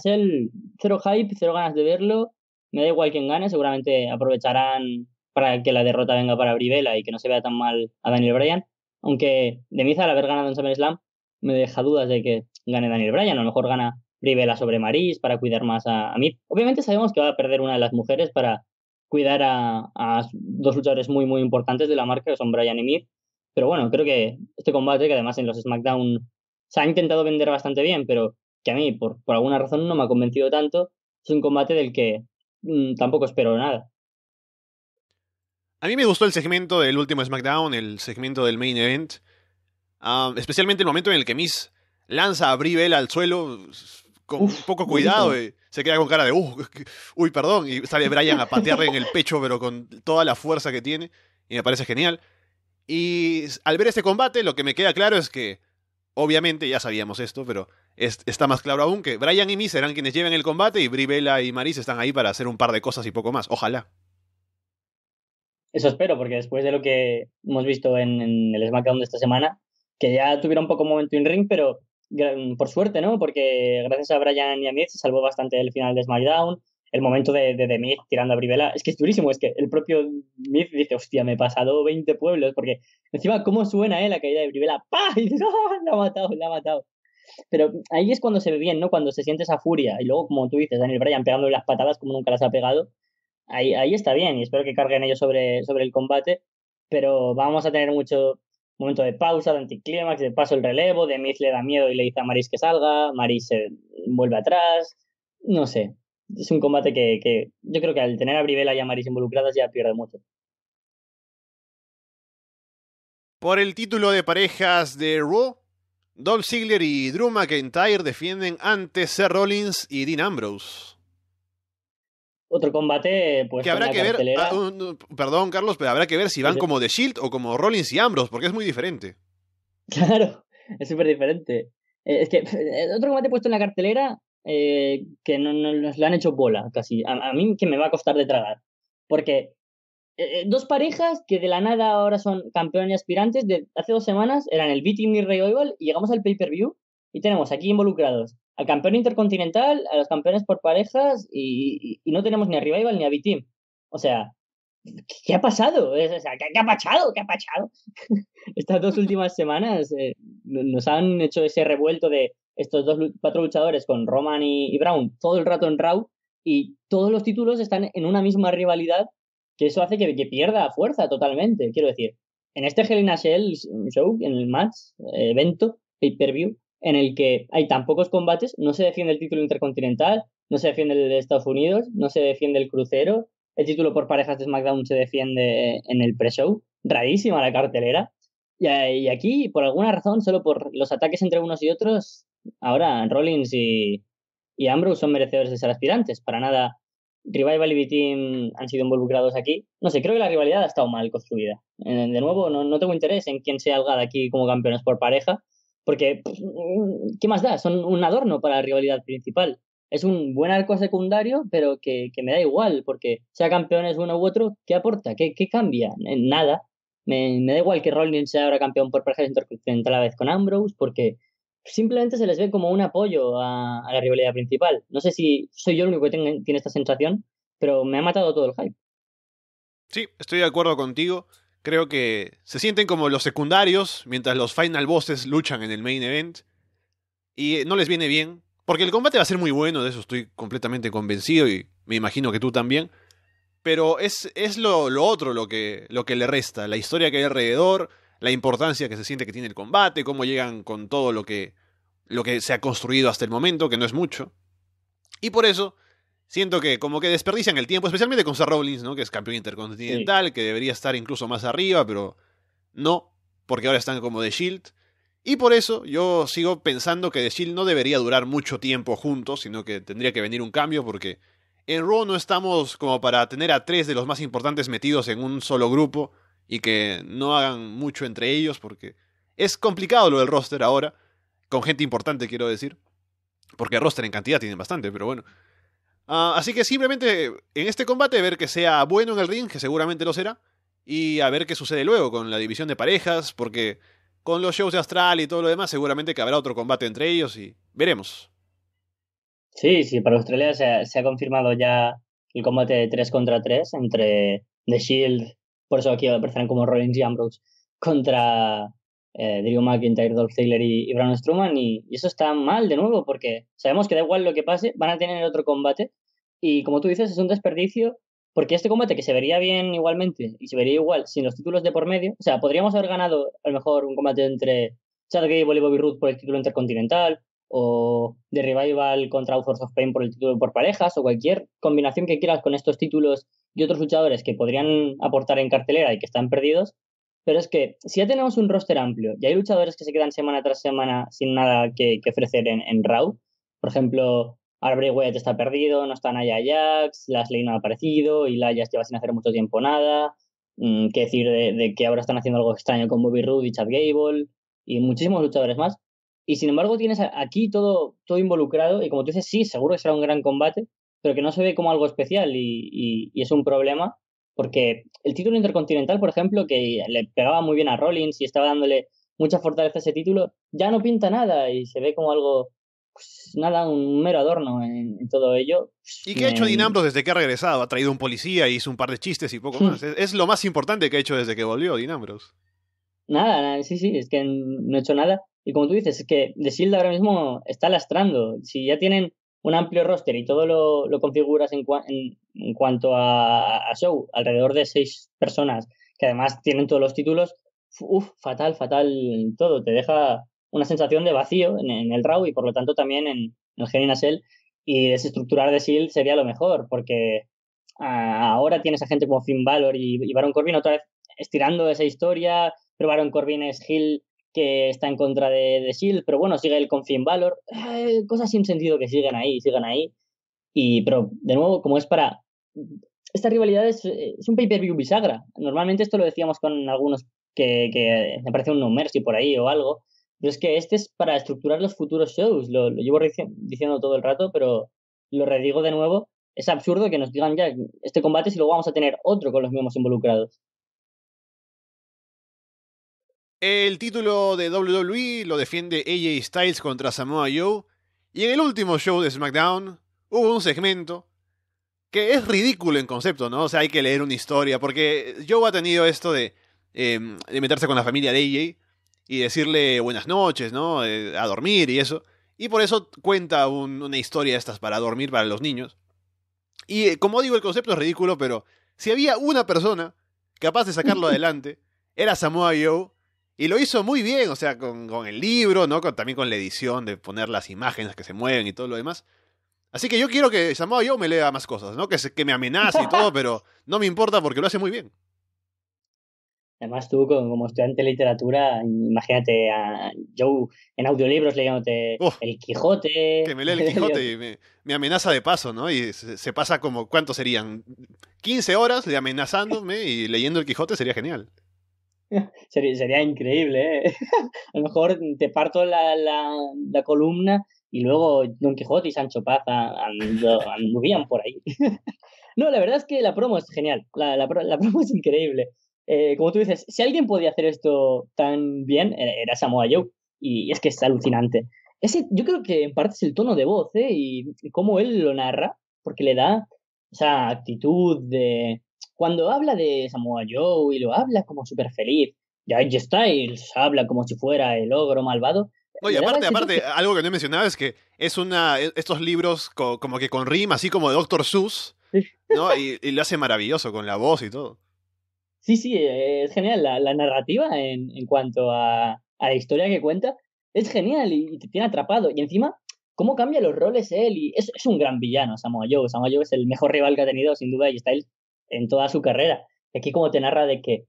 cero hype, cero ganas de verlo. Me da igual quien gane, seguramente aprovecharán para que la derrota venga para Brivela y que no se vea tan mal a Daniel Bryan. Aunque de mí al haber ganado en SummerSlam, me deja dudas de que gane Daniel Bryan. A lo mejor gana Brivela sobre Maris para cuidar más a, a Obviamente sabemos que va a perder una de las mujeres para cuidar a, dos luchadores muy, muy importantes de la marca, que son Bryan y mir Pero bueno, creo que este combate, que además en los SmackDown se ha intentado vender bastante bien, pero que a mí, por, alguna razón, no me ha convencido tanto. Es un combate del que mm, tampoco espero nada. A mí me gustó el segmento del último SmackDown, el segmento del main event. Ah, especialmente el momento en el que Miss lanza a bribel al suelo con poco cuidado. Y se queda con cara de, uh, *laughs* uy, perdón. Y sale Brian a patearle en el pecho, pero con toda la fuerza que tiene. Y me parece genial. Y al ver este combate, lo que me queda claro es que obviamente ya sabíamos esto, pero está más claro aún que Brian y Miz serán quienes lleven el combate y Brivela y Maris están ahí para hacer un par de cosas y poco más. Ojalá. Eso espero, porque después de lo que hemos visto en, el SmackDown de esta semana, que ya tuvieron poco momento en ring, pero por suerte, ¿no? Porque gracias a Brian y a Miz se salvó bastante el final de SmackDown el momento de, de, de tirando a Brivela, es que es durísimo, es que el propio Myth dice, hostia, me he pasado 20 pueblos, porque encima, ¿cómo suena eh, la caída de Brivela? ¡Pah! Y dice, *laughs* ah, La ha matado, la ha matado. Pero ahí es cuando se ve bien, ¿no? Cuando se siente esa furia. Y luego, como tú dices, Daniel Bryan pegándole las patadas como nunca las ha pegado. Ahí, ahí está bien y espero que carguen ellos sobre, sobre el combate. Pero vamos a tener mucho momento de pausa, de anticlímax, de paso el relevo, de le da miedo y le dice a Maris que salga, Maris se vuelve atrás. No sé, es un combate que, yo creo que al tener a Brivela y a Maris involucradas ya pierde mucho. Por el título de parejas de Raw, Dolph Ziggler y Drew McIntyre defienden ante Seth Rollins y Dean Ambrose. Otro combate, pues. Que habrá que ver. Ah, perdón, Carlos, pero habrá que ver si van como The Shield o como Rollins y Ambrose, porque es muy diferente. *laughs* Claro, es súper diferente. Eh, es que eh, otro combate puesto en la cartelera eh, que no, nos le han hecho bola casi. A, mí que me va a costar de tragar. Porque eh, eh, dos parejas que de la nada ahora son campeones y aspirantes, de hace dos semanas eran el B-Team y Rey y llegamos al pay-per-view y tenemos aquí involucrados al campeón intercontinental, a los campeones por parejas y, no tenemos ni a Revival ni a B-Team. O sea, ¿qué, ha pasado? O ¿qué, ha pachado? ¿Qué ha pachado? *laughs* Estas dos últimas semanas nos han hecho ese revuelto de estos dos cuatro luchadores con Roman y, Brown todo el rato en Raw y todos los títulos están en una misma rivalidad que eso hace que, que pierda fuerza totalmente, quiero decir. En este Hell in a Shell show, en el match, eh, evento, pay-per-view, en el que hay tan pocos combates, no se defiende el título intercontinental, no se defiende el de Estados Unidos, no se defiende el crucero, el título por parejas de SmackDown se defiende en el pre-show, rarísima la cartelera. Y eh, aquí, por alguna razón, solo por los ataques entre unos y otros, ahora Rollins y, Ambrose son merecedores de ser aspirantes. Para nada, Revival y team han sido involucrados aquí. No sé, creo que la rivalidad ha estado mal construida. Eh, de nuevo, no, no tengo interés en quién salga de aquí como campeones por pareja, porque mm, ¿qué más da? Son un adorno para la rivalidad principal. Es un buen arco secundario, pero que, que me da igual, porque sea campeones uno u otro, ¿qué aporta? ¿Qué, qué cambia? Nada. Me, da igual que Rollins sea ahora campeón por parejas intercontinental a la vez con Ambrose, porque simplemente se les ve como un apoyo a, la rivalidad principal. No sé si soy yo el único que tiene esta sensación, pero me ha matado todo el hype. Sí, estoy de acuerdo contigo. Creo que se sienten como los secundarios mientras los final bosses luchan en el main event. Y eh, no les viene bien. Porque el combate va a ser muy bueno, de eso estoy completamente convencido y me imagino que tú también. Pero es, es lo, lo, otro lo que, lo que le resta. La historia que hay alrededor, la importancia que se siente que tiene el combate, cómo llegan con todo lo que, lo que se ha construido hasta el momento, que no es mucho. Y por eso siento que como que desperdician el tiempo, especialmente con Seth Rollins, ¿no? que es campeón intercontinental, que debería estar incluso más arriba, pero no, porque ahora están como The Shield. Y por eso yo sigo pensando que The Shield no debería durar mucho tiempo juntos, sino que tendría que venir un cambio porque en Raw no estamos como para tener a tres de los más importantes metidos en un solo grupo y que no hagan mucho entre ellos porque es complicado lo del roster ahora, con gente importante quiero decir, porque roster en cantidad tienen bastante, pero bueno. Ah, así que simplemente en este combate ver que sea bueno en el ring, que seguramente lo será, y a ver qué sucede luego con la división de parejas, porque con los shows de Astral y todo lo demás seguramente que habrá otro combate entre ellos y veremos. Sí, sí, para Australia se ha, se ha confirmado ya el combate de 3 contra 3 entre The Shield por eso aquí aparecerán como Rollins y Ambrose contra eh, Drew McIntyre, Dolph Taylor y, Brown Braun Strowman. Y, eso está mal de nuevo, porque sabemos que da igual lo que pase, van a tener otro combate. Y como tú dices, es un desperdicio, porque este combate que se vería bien igualmente y se vería igual sin los títulos de por medio, o sea, podríamos haber ganado a lo mejor un combate entre Chad Gable y Bobby Roode por el título intercontinental, o The Revival contra Authors of Pain por el título por parejas, o cualquier combinación que quieras con estos títulos y otros luchadores que podrían aportar en cartelera y que están perdidos. Pero es que si ya tenemos un roster amplio y hay luchadores que se quedan semana tras semana sin nada que, ofrecer en, Raw, por ejemplo, Arbery Wyatt está perdido, no está Naya Jax, Lashley no ha aparecido, y Layas lleva sin hacer mucho tiempo nada. que mm, qué decir de, que ahora están haciendo algo extraño con Bobby Roode y Chad Gable y muchísimos luchadores más. Y sin embargo, tienes aquí todo, todo involucrado y como tú dices, sí, seguro que será un gran combate, pero que no se ve como algo especial y, es un problema porque el título intercontinental, por ejemplo, que le pegaba muy bien a Rollins y estaba dándole mucha fortaleza a ese título, ya no pinta nada y se ve como algo, pues, nada, un mero adorno en, todo ello. ¿Y qué ha hecho em, Dinambros desde que ha regresado? Ha traído un policía, y hizo un par de chistes y poco hmm. más. es, lo más importante que ha hecho desde que volvió Dinambros. Nada, nada, sí, sí, es que no ha hecho nada. Y como tú dices, es que The Shield ahora mismo está lastrando. Si ya tienen un amplio roster y todo lo, configuras en, cuanto a, show, alrededor de seis personas que además tienen todos los títulos, uff, fatal, fatal todo. Te deja una sensación de vacío en, el Raw y por lo tanto también en, el Gen Y desestructurar de Seal sería lo mejor, porque ahora tienes a gente como Finn Balor y, Baron Corbin otra vez estirando esa historia, pero Baron Corbin es Hill que está en contra de, de Shield, pero bueno, sigue el Confin Valor, eh, cosas sin sentido que sigan ahí, sigan ahí. Y, pero, de nuevo, como es para... Esta rivalidad es, un pay-per-view bisagra. Normalmente esto lo decíamos con algunos que, me parece un No Mercy por ahí o algo, pero es que este es para estructurar los futuros shows. Lo, lo llevo diciendo todo el rato, pero lo redigo de nuevo. Es absurdo que nos digan ya este combate si luego vamos a tener otro con los mismos involucrados. El título de WWE lo defiende AJ Styles contra Samoa Joe. Y en el último show de SmackDown hubo un segmento que es ridículo en concepto, ¿no? O sea, hay que leer una historia, porque Joe ha tenido esto de, em, meterse con la familia de AJ y decirle buenas noches, ¿no? Eh, a dormir y eso. Y por eso cuenta una historia estas para dormir para los niños. Y eh, como digo, el concepto es ridículo, pero si había una persona capaz de sacarlo *laughs* adelante, era Samoa Joe y lo hizo muy bien, o sea, con, el libro, ¿no? también con la edición de poner las imágenes que se mueven y todo lo demás. Así que yo quiero que Samoa Joe me lea más cosas, ¿no? Que, que me amenace y todo, *laughs* pero no me importa porque lo hace muy bien. Además tú, como estudiante de literatura, imagínate a Joe en audiolibros leyéndote El Quijote. Que me lee El *laughs* Quijote y me, amenaza de paso, ¿no? Y se, pasa como, ¿cuánto serían? 15 horas de amenazándome y leyendo El Quijote sería genial. *laughs* sería, sería, increíble, ¿eh? *laughs* A lo mejor te parto la, la, la columna y luego Don Quijote y Sancho Paz anduvían por ahí. *laughs* no, la verdad es que la promo es genial, la, la, promo es increíble. Eh, como tú dices, si alguien podía hacer esto tan bien, era Samoa Joe, y es que es alucinante. Ese, yo creo que en parte es el tono de voz ¿eh? y, y cómo él lo narra, porque le da esa actitud de, cuando habla de Samoa Joe y lo habla como súper feliz, y Style Styles habla como si fuera el ogro malvado. Oye, aparte, aparte, algo que no he mencionado es que es una, estos libros como que con rima, así como de Doctor Seuss, ¿no? y, lo hace maravilloso con la voz y todo. Sí, sí, eh, es genial. La, narrativa en, cuanto a, la historia que cuenta es genial y, te tiene atrapado. Y encima cómo cambia los roles él y es, un gran villano Samoa Joe. Samoa Joe es el mejor rival que ha tenido sin duda y Styles en toda su carrera. Aquí como te narra de que,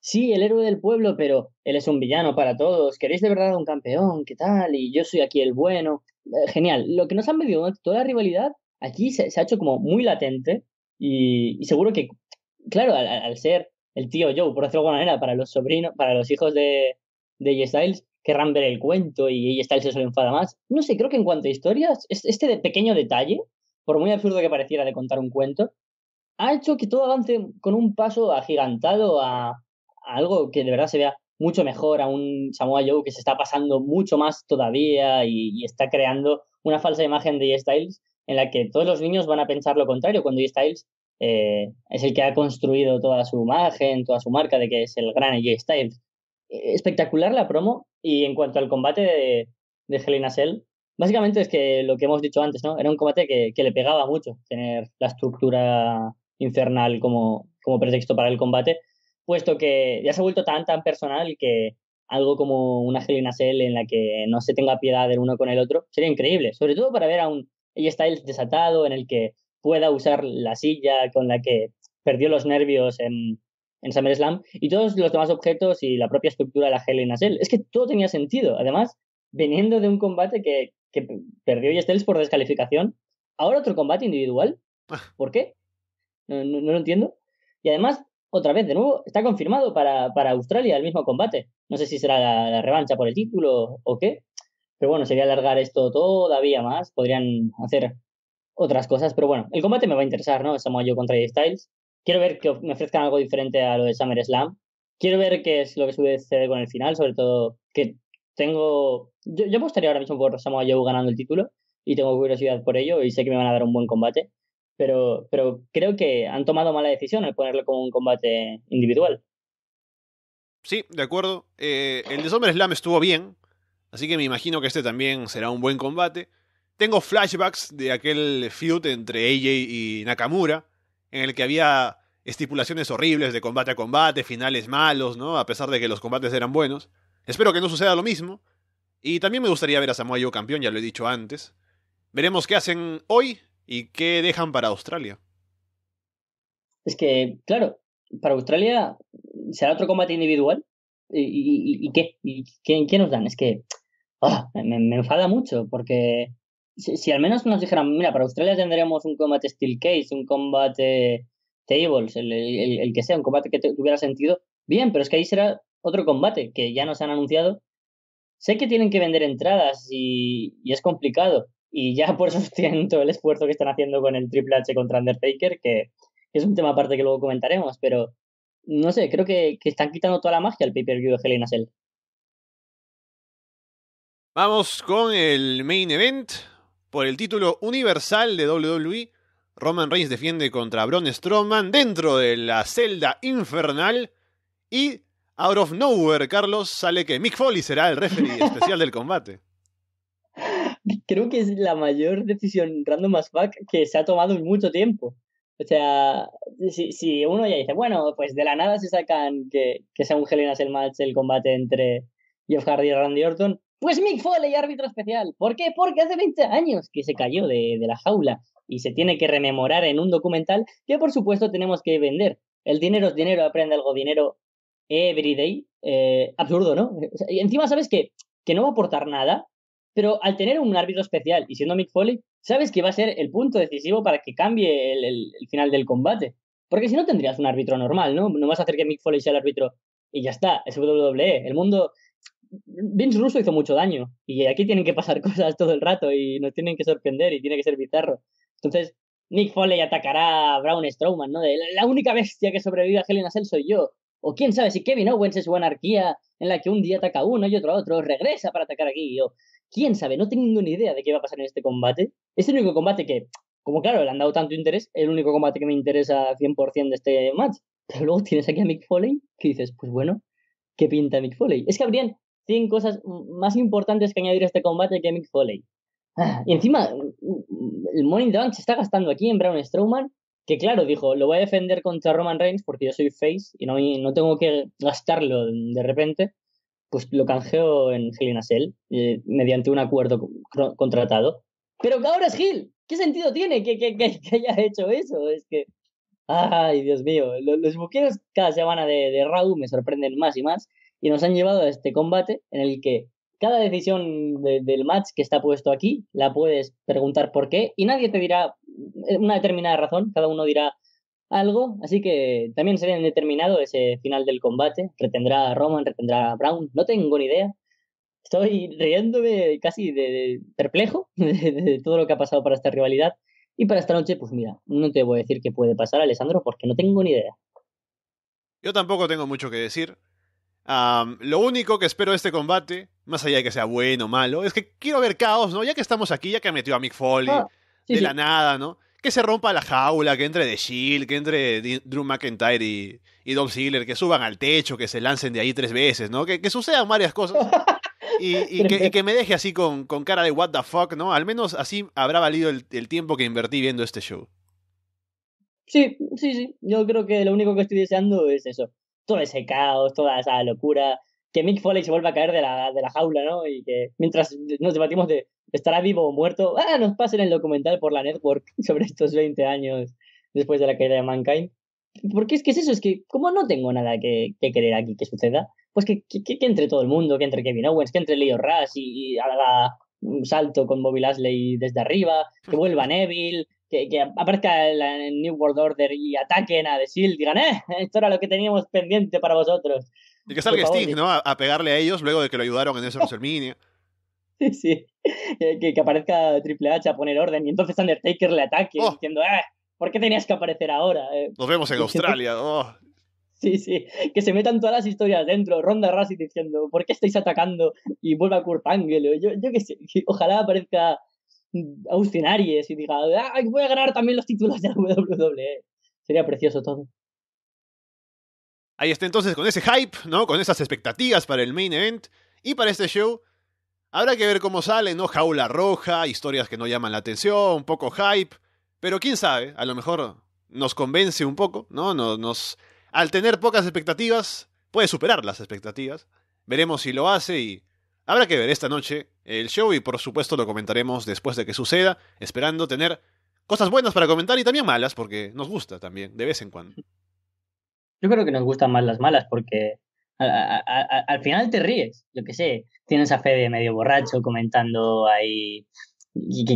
sí, el héroe del pueblo, pero él es un villano para todos, queréis de verdad un campeón, ¿qué tal? Y yo soy aquí el bueno. Eh, genial. Lo que nos han medido, toda la rivalidad, aquí se, ha hecho como muy latente y, seguro que, claro, al, ser el tío Joe, por decirlo de alguna manera, para los sobrinos, para los hijos de, de Styles, querrán ver el cuento y ella Styles se enfada más. No sé, creo que en cuanto a historias, este de pequeño detalle, por muy absurdo que pareciera de contar un cuento, ha hecho que todo avance con un paso agigantado a, algo que de verdad se vea mucho mejor a un Samoa Joe que se está pasando mucho más todavía y, está creando una falsa imagen de e Styles en la que todos los niños van a pensar lo contrario cuando Styles eh, es el que ha construido toda su imagen, toda su marca de que es el gran E.J. Styles. Eh, espectacular la promo y en cuanto al combate de, de Helena básicamente es que lo que hemos dicho antes, ¿no? Era un combate que le pegaba mucho tener la estructura infernal como, como pretexto para el combate, puesto que ya se ha vuelto tan, tan personal que algo como una Hell in en la que no se tenga piedad el uno con el otro sería increíble, sobre todo para ver a un está Styles desatado en el que pueda usar la silla con la que perdió los nervios en, en SummerSlam y todos los demás objetos y la propia estructura de la Hell Es que todo tenía sentido. Además, veniendo de un combate que, perdió y Styles por descalificación, ahora otro combate individual. Ah. ¿Por qué? No, lo entiendo. Y además, otra vez, de nuevo, está confirmado para, para Australia el mismo combate. No sé si será la, revancha por el título o qué. Pero bueno, sería alargar esto todavía más. Podrían hacer otras cosas. Pero bueno, el combate me va a interesar, ¿no? Samoa Joe contra Styles. Quiero ver que me ofrezcan algo diferente a lo de SummerSlam. Quiero ver qué es lo que sucede con el final, sobre todo que tengo... Yo, yo apostaría ahora mismo por Samoa Joe ganando el título y tengo curiosidad por ello y sé que me van a dar un buen combate pero, creo que han tomado mala decisión al ponerlo como un combate individual. Sí, de acuerdo. Eh, el de Slam estuvo bien, así que me imagino que este también será un buen combate. Tengo flashbacks de aquel feud entre AJ y Nakamura, en el que había estipulaciones horribles de combate a combate, finales malos, ¿no? A pesar de que los combates eran buenos. Espero que no suceda lo mismo. Y también me gustaría ver a Samoa Joe campeón, ya lo he dicho antes. Veremos qué hacen hoy ¿Y qué dejan para Australia? Es que, claro, para Australia será otro combate individual. ¿Y, qué? ¿Y qué, nos dan? Es que ah, me, enfada mucho porque si, al menos nos dijeran, mira, para Australia tendremos un combate steel case, un combate tables, el, que sea, un combate que tuviera sentido, bien, pero es que ahí será otro combate que ya nos han anunciado. Sé que tienen que vender entradas y es complicado, y ya *laughs* por eso tienen el esfuerzo que están haciendo con el Triple H contra Undertaker, que es un tema aparte que luego comentaremos, pero no sé, creo que, están quitando toda la magia al pay-per-view de Helena in Vamos con el main event por el título universal de WWE. Roman Reigns defiende contra Bron Strowman dentro de la celda infernal y out of nowhere, Carlos, sale que Mick Foley será el referee *laughs* especial del combate. *laughs* creo que es la mayor decisión random as fuck que se ha tomado en mucho tiempo. O sea, si, uno ya dice, bueno, pues de la nada se sacan que, que sea un el match, el combate entre Jeff Hardy y Randy Orton, pues Mick Foley, árbitro especial. ¿Por qué? Porque hace 20 años que se cayó de, la jaula y se tiene que rememorar en un documental que, por supuesto, tenemos que vender. El dinero es dinero, aprende algo, dinero everyday. Eh, absurdo, ¿no? Y encima, ¿sabes qué? Que no va a aportar nada pero al tener un árbitro especial y siendo Mick Foley, sabes que va a ser el punto decisivo para que cambie el, final del combate. Porque si no tendrías un árbitro normal, ¿no? No vas a hacer que Mick Foley sea el árbitro y ya está, es WWE. El mundo. Vince Russo hizo mucho daño y aquí tienen que pasar *laughs* cosas todo el rato y nos tienen que sorprender y tiene que ser bizarro. Entonces, Nick Foley atacará a Braun Strowman, ¿no? la única bestia que sobrevive a Helen Cell soy yo. O quién sabe si Kevin Owens es su anarquía en la que un día ataca a uno y otro a otro, regresa para atacar aquí. O quién sabe, no tengo ninguna idea de qué va a pasar en este combate. Es el único combate que, como claro, le han dado tanto interés, el único combate que me interesa 100% de este match. Pero luego tienes aquí a Mick Foley que dices, pues bueno, ¿qué pinta Mick Foley? Es que habrían 100 cosas más importantes que añadir a este combate que a Mick Foley. Ah, y encima, el Money Bank se está gastando aquí en Braun Strowman, que claro, dijo, lo voy a defender contra Roman Reigns porque yo soy face y no tengo que gastarlo de repente pues lo canjeo en Gil y eh, mediante un acuerdo contratado. Pero ahora es Gil, ¿qué sentido tiene que, que, que, haya hecho eso? Es que, ay, Dios mío, los, los buqueros cada semana de, de me sorprenden más y más y nos han llevado a este combate en el que cada decisión del match que está puesto aquí la puedes preguntar por qué y nadie te dirá eh, una determinada razón, cada uno dirá algo, así que también sería determinado ese final del combate. Retendrá a Roman, retendrá a Brown, no tengo ni idea. Estoy riéndome casi de, perplejo *laughs* de, todo lo que ha pasado para esta rivalidad. Y para esta noche, pues mira, no te voy a decir qué puede pasar, Alessandro, porque no tengo ni idea. Yo tampoco tengo mucho que decir. lo único que espero de este combate, más allá de que sea bueno o malo, es que quiero ver caos, ¿no? Ya que estamos aquí, ya que metió a Mick Foley ah, de la nada, ¿no? que se rompa la jaula, que entre The Shield, que entre Drew McIntyre y, y Dolph Ziggler, que suban al techo, que se lancen de ahí tres veces, ¿no? Que, que sucedan varias cosas. Y, *laughs* que, que, me deje así con, con, cara de what the fuck, ¿no? Al menos así habrá valido el, el, tiempo que invertí viendo este show. Sí, sí, sí. Yo creo que lo único que estoy deseando es eso. Todo ese caos, toda esa locura, que Mick Foley se vuelva a caer de la, de la jaula, ¿no? Y que mientras nos debatimos de estará vivo o muerto, ah, nos pasen el documental por la network *laughs* sobre estos 20 años después de la caída de Mankind. Porque es que es eso, es que como no tengo nada que, que querer aquí que suceda, pues que, que, entre todo el mundo, que entre Kevin Owens, que entre Leo Rush y, haga un salto con Bobby Lashley desde arriba, que vuelva Neville, que, que aparezca el, New World Order y ataquen a The Shield, digan, eh, esto era lo que teníamos pendiente para vosotros. Y que salga Sting, ¿no? A, pegarle a ellos luego de que lo ayudaron en ese *laughs* WrestleMania. Sí, sí. Eh, que, que, aparezca Triple H a poner orden y entonces Undertaker le ataque oh. diciendo, ah, ¿por qué tenías que aparecer ahora? Eh. Nos vemos en *laughs* Australia. Oh. Sí, sí. Que se metan todas las historias dentro. Ronda Rousey diciendo, ¿por qué estáis atacando? Y vuelva Kurt Angle. Yo, yo qué sé. Ojalá aparezca Austin Aries y diga, ¡Ay, ah, voy a ganar también los títulos de la WWE! Sería precioso todo. Ahí está entonces con ese hype, ¿no? Con esas expectativas para el main event y para este show. Habrá que ver cómo sale, ¿no? Jaula roja, historias que no llaman la atención, un poco hype. Pero quién sabe, a lo mejor nos convence un poco, ¿no? nos, al tener pocas expectativas, puede superar las expectativas. Veremos si lo hace y habrá que ver esta noche el show y por supuesto lo comentaremos después de que suceda, esperando tener cosas buenas para comentar y también malas, porque nos gusta también, de vez en cuando. Yo creo que nos gustan más las malas porque al final te ríes, lo que sé. Tienes a Fede medio borracho comentando ahí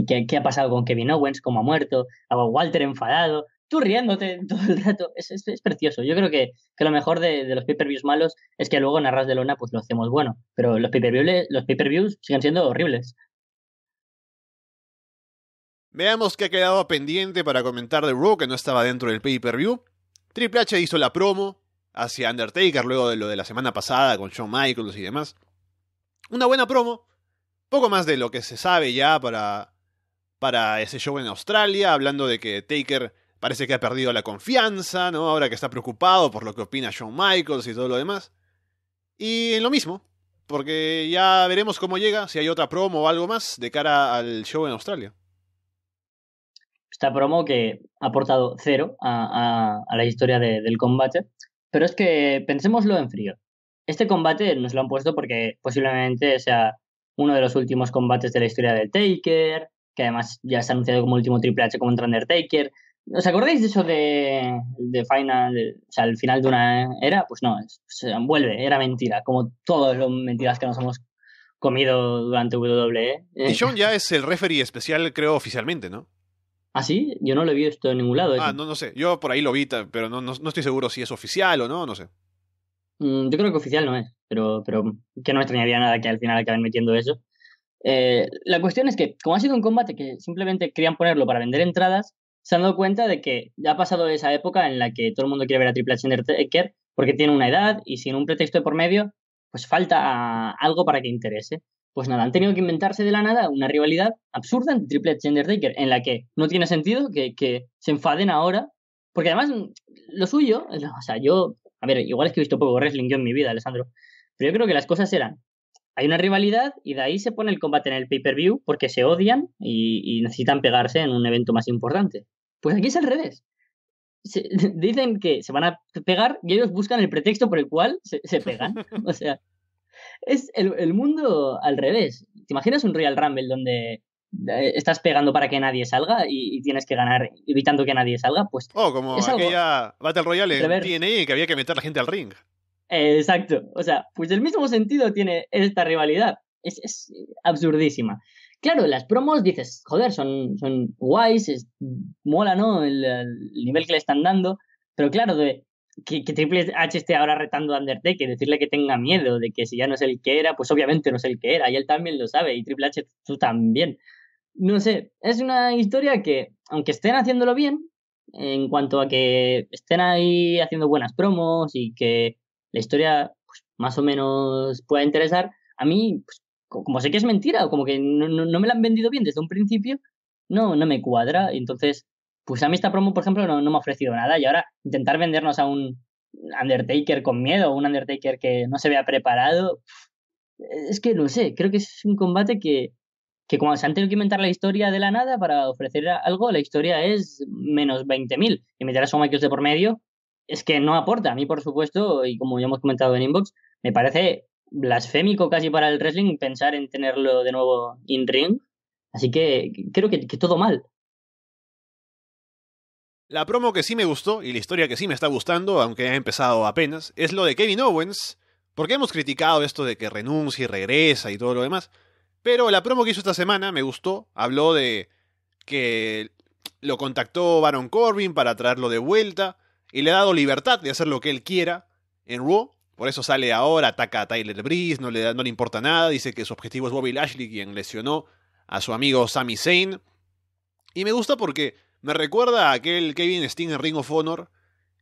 qué, ha pasado con Kevin Owens, cómo ha muerto, a Walter enfadado, tú riéndote *laughs* todo el rato. Es, precioso. Yo creo que, que lo mejor de, los pay-per-views malos es que luego narras Arras de Lona pues lo hacemos bueno. Pero los pay-per-views los pay siguen siendo horribles. Veamos qué ha quedado pendiente para comentar de Raw, que no estaba dentro del pay-per-view. Triple H hizo la promo hacia Undertaker luego de lo de la semana pasada con Shawn Michaels y demás. Una buena promo, poco más de lo que se sabe ya para, para ese show en Australia, hablando de que Taker parece que ha perdido la confianza, ¿no? Ahora que está preocupado por lo que opina Shawn Michaels y todo lo demás. Y en lo mismo, porque ya veremos cómo llega, si hay otra promo o algo más de cara al show en Australia. Esta promo que ha aportado cero a, la historia del combate. Pero es que pensémoslo en frío. Este combate nos lo han puesto porque posiblemente sea uno de los últimos combates de la historia del Taker, que además ya se ha anunciado como último Triple H contra Undertaker. ¿Os acordáis de eso de, de Final, o sea, el final de una era? Pues no, se vuelve, era mentira, como todas las mentiras que nos hemos comido durante WWE. Y Sean ya es el referee especial, creo, oficialmente, ¿no? ¿Ah, sí? Yo no lo he visto en ningún lado. Ah, no, no sé. Yo por ahí lo vi, pero no, no, estoy seguro si es oficial o no, no sé. Mm, yo creo que oficial no es, pero, pero que no me extrañaría nada que al final acaben metiendo eso. Eh, la cuestión es que, como ha sido un combate que simplemente querían ponerlo para vender entradas, se han dado cuenta de que ya ha pasado esa época en la que todo el mundo quiere ver a Triple H Undertaker porque tiene una edad y sin un pretexto de por medio, pues falta ah, algo para que interese. Pues nada, han tenido que inventarse de la nada una rivalidad absurda entre Triple H y Undertaker, en la que no tiene sentido que, se enfaden ahora, porque además mm, lo suyo, o sea, yo, a ver, igual es que he visto poco wrestling yo en mi vida, Alessandro, pero yo creo que las cosas eran, hay una rivalidad y de ahí se pone el combate en el pay-per-view porque se odian y, necesitan pegarse en un evento más importante. Pues aquí es al revés. *laughs* dicen que se van a pegar y ellos buscan el pretexto por el cual se, se pegan. *laughs* O sea, es el, mundo al revés. ¿Te imaginas un Real Rumble donde eh, estás pegando para que nadie salga y, tienes que ganar evitando que nadie salga? Pues. Oh, como aquella Battle Royale en TNA que había que meter la gente al ring. Eh, exacto. O sea, pues el mismo sentido tiene esta rivalidad. Es, absurdísima. Claro, las promos dices, joder, son, son guays, es, mola, ¿no? El, el nivel que le están dando. Pero claro, de que, Triple H esté ahora retando a Undertaker, decirle que tenga miedo de que si ya no es el que era, pues obviamente no es el que era, y él también lo sabe, y Triple H tú también. No sé, es una historia que, aunque estén haciéndolo bien, en cuanto a que estén ahí haciendo buenas promos y que la historia pues, más o menos pueda interesar, a mí, pues, como sé que es mentira, o como que no, me la han vendido bien desde un principio, no, no me cuadra, entonces pues a mí esta promo, por ejemplo, no, me ha ofrecido nada y ahora intentar vendernos a un Undertaker con miedo, un Undertaker que no se vea preparado, es que no sé, creo que es un combate que, que cuando se han tenido que inventar la historia de la nada para ofrecer algo, la historia es menos 20.000 y meter a Shawn Michaels de por medio es que no aporta. A mí, por supuesto, y como ya hemos comentado en Inbox, me parece blasfémico casi para el wrestling pensar en tenerlo de nuevo in ring. Así que creo que, que todo mal. La promo que sí me gustó y la historia que sí me está gustando, aunque ha empezado apenas, es lo de Kevin Owens, porque hemos criticado esto de que renuncia y regresa y todo lo demás, pero la promo que hizo esta semana me gustó, habló de que lo contactó Baron Corbin para traerlo de vuelta y le ha dado libertad de hacer lo que él quiera en Raw, por eso sale ahora, ataca a Tyler Breeze, no le, no le importa nada, dice que su objetivo es Bobby Lashley quien lesionó a su amigo Sami Zayn, y me gusta porque me recuerda a aquel Kevin Steen en Ring of Honor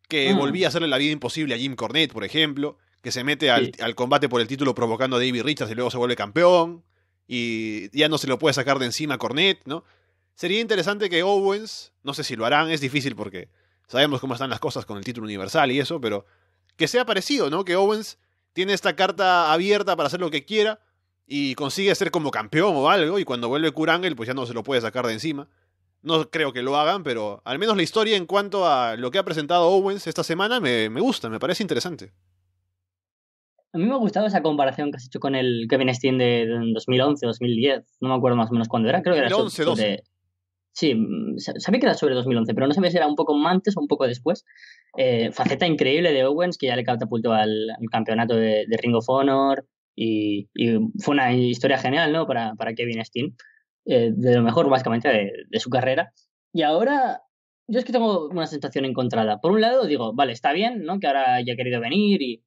que volvía a hacerle la vida imposible a Jim Cornette, por ejemplo, que se mete al, combate por el título provocando a David Richards y luego se vuelve campeón y ya no se lo puede sacar de encima a Cornette, ¿no? Sería interesante que Owens, no sé si lo harán, es difícil porque sabemos cómo están las cosas con el título universal y eso, pero que sea parecido, ¿no? Que Owens tiene esta carta abierta para hacer lo que quiera y consigue ser como campeón o algo y cuando vuelve Kurangel pues ya no se lo puede sacar de encima. No creo que lo hagan, pero al menos la historia en cuanto a lo que ha presentado Owens esta semana me, me gusta, me parece interesante. A mí me ha gustado esa comparación que has hecho con el Kevin Steen de 2011, 2010, no me acuerdo más o menos cuándo era, creo que era 11, sobre... 12. Sí, sabía que era sobre 2011, pero no sabía si era un poco antes o un poco después. Eh, faceta increíble de Owens, que ya le catapultó al, al campeonato de, Ring of Honor y, y, fue una historia genial, ¿no? Para, para Kevin Steen. Eh, de lo mejor básicamente de, su carrera. Y ahora yo es que tengo una sensación encontrada. Por un lado digo, vale, está bien, ¿no? Que ahora haya querido venir y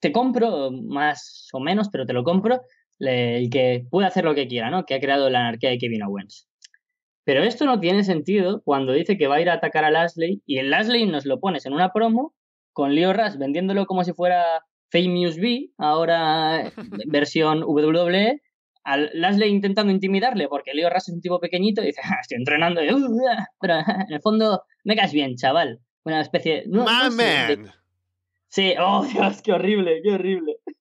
te compro, más o menos, pero te lo compro, el que puede hacer lo que quiera, ¿no? Que ha creado la anarquía de Kevin Owens. Pero esto no tiene sentido cuando dice que va a ir a atacar a Lashley y en Lashley nos lo pones en una promo con Leo Rush vendiéndolo como si fuera Famous B, ahora *laughs* versión WWE, a Lashley intentando intimidarle, porque Leo Rush es un tipo pequeñito y dice, estoy entrenando, *laughs* ah, pero en el fondo me caes bien, chaval. Una especie de... Sí, oh Dios, qué horrible, qué horrible. *laughs*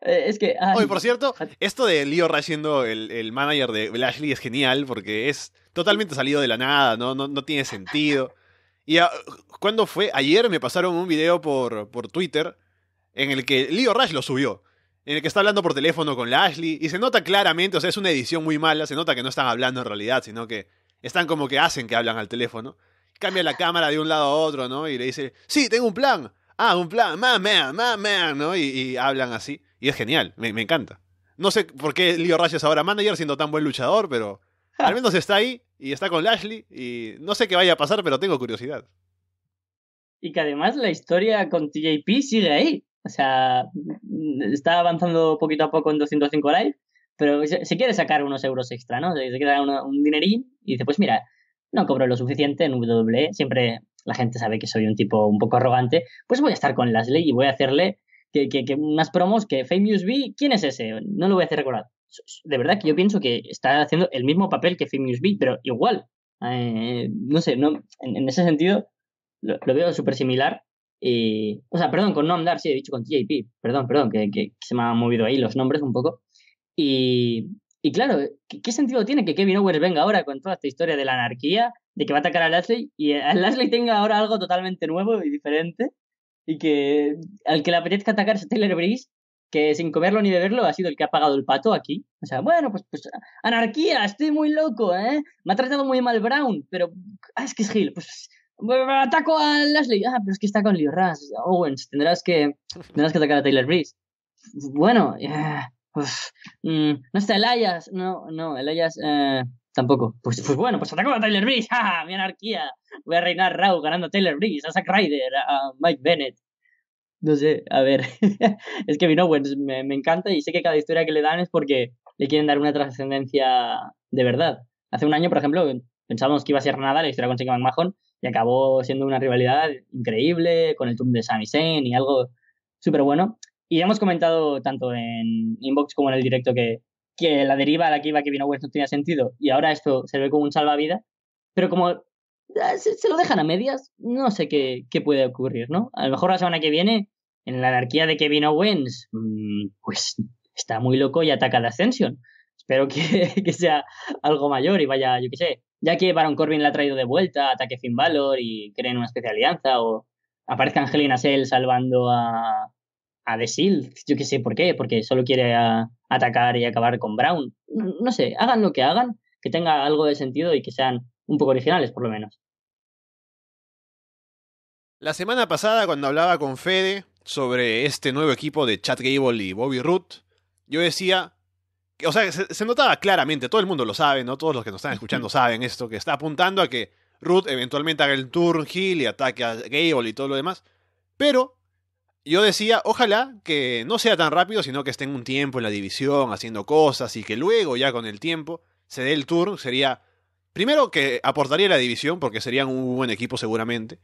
Eh, es que. Oye, por cierto, esto de Leo Rush siendo el, el, manager de Lashley es genial porque es totalmente salido de la nada, no, no, tiene sentido. Y ah, cuando fue, ayer me pasaron un video por, por Twitter en el que Leo Rush lo subió en el que está hablando por teléfono con Lashley, y se nota claramente, o sea, es una edición muy mala, se nota que no están hablando en realidad, sino que están como que hacen que hablan al teléfono. Cambia la cámara de un lado a otro, ¿no? Y le dice, sí, tengo un plan. Ah, un plan, ma, ma, ma ma, ¿no? Y, hablan así. Y es genial, me, encanta. No sé por qué Leo Rush es ahora manager siendo tan buen luchador, pero al menos está ahí y está con Lashley y no sé qué vaya a pasar, pero tengo curiosidad. Y que además la historia con TJP sigue ahí. O sea, está avanzando poquito a poco en 205 likes pero se, quiere sacar unos euros extra, ¿no? Se, queda un dinerín y dice, pues mira, no cobro lo suficiente en WWE, siempre la gente sabe que soy un tipo un poco arrogante, pues voy a estar con Lashley y voy a hacerle que, que, que unas promos que Famous B, ¿quién es ese? No lo voy a hacer recordar. De verdad que yo pienso que está haciendo el mismo papel que Famous B, pero igual. Eh, no sé, no, en, ese sentido lo veo súper similar y, eh, o sea, perdón, con andar sí, he dicho con TJP, perdón, perdón, que, que, se me han movido ahí los nombres un poco. Y, y claro, ¿qué, sentido tiene que Kevin Owens venga ahora con toda esta historia de la anarquía, de que va a atacar a Lashley y eh, a Lashley tenga ahora algo totalmente nuevo y diferente? Y que al que le apetezca atacar es Taylor Breeze, que sin comerlo ni beberlo ha sido el que ha pagado el pato aquí. O sea, bueno, pues, pues anarquía, estoy muy loco, ¿eh? Me ha tratado muy mal Brown, pero ah, es que es Gil, pues ataco a Lashley. Ah, pero es que está con Leo Ross Owens, tendrás que, tendrás que atacar a Taylor Breeze. Bueno, eh, mm, no está Elias. No, no, Elias eh, tampoco. Pues, pues, bueno, pues ataco a Taylor Breeze. *laughs* mi anarquía! Voy a reinar Rao ganando a Taylor Breeze, a Zack Ryder, a Mike Bennett. No sé, a ver. *laughs* es que vino Owens me, me encanta y sé que cada historia que le dan es porque le quieren dar una trascendencia de verdad. Hace un año, por ejemplo, pensábamos que iba a ser nada la historia con Shane McMahon y acabó siendo una rivalidad increíble con el Tour de Sami Zayn y algo súper bueno. Y hemos comentado tanto en inbox como en el directo que, que la deriva a la que iba Kevin Owens no tenía sentido y ahora esto se ve como un salvavidas, pero como eh, se, lo dejan a medias, no sé qué, puede ocurrir, ¿no? A lo mejor la semana que viene, en la anarquía de Kevin Owens, mm, pues está muy loco y ataca la Ascension. Espero que, *laughs* que sea algo mayor y vaya, yo qué sé, ya que Baron Corbin la ha traído de vuelta, ataque Finn Balor y creen una especie de alianza, o aparezca Angelina Sell salvando a, a The Shield, yo qué sé por qué, porque solo quiere atacar y acabar con Brown. No, sé, hagan lo que hagan, que tenga algo de sentido y que sean un poco originales, por lo menos. La semana pasada, cuando hablaba con Fede sobre este nuevo equipo de Chad Gable y Bobby Root, yo decía, o sea, se, notaba claramente, todo el mundo lo sabe, ¿no? Todos los que nos están escuchando saben esto, que está apuntando a que Ruth eventualmente haga el turn heel y ataque a Gable y todo lo demás. Pero yo decía, ojalá que no sea tan rápido, sino que estén un tiempo en la división haciendo cosas y que luego ya con el tiempo se dé el turn. Sería, primero, que aportaría la división porque serían un buen equipo seguramente.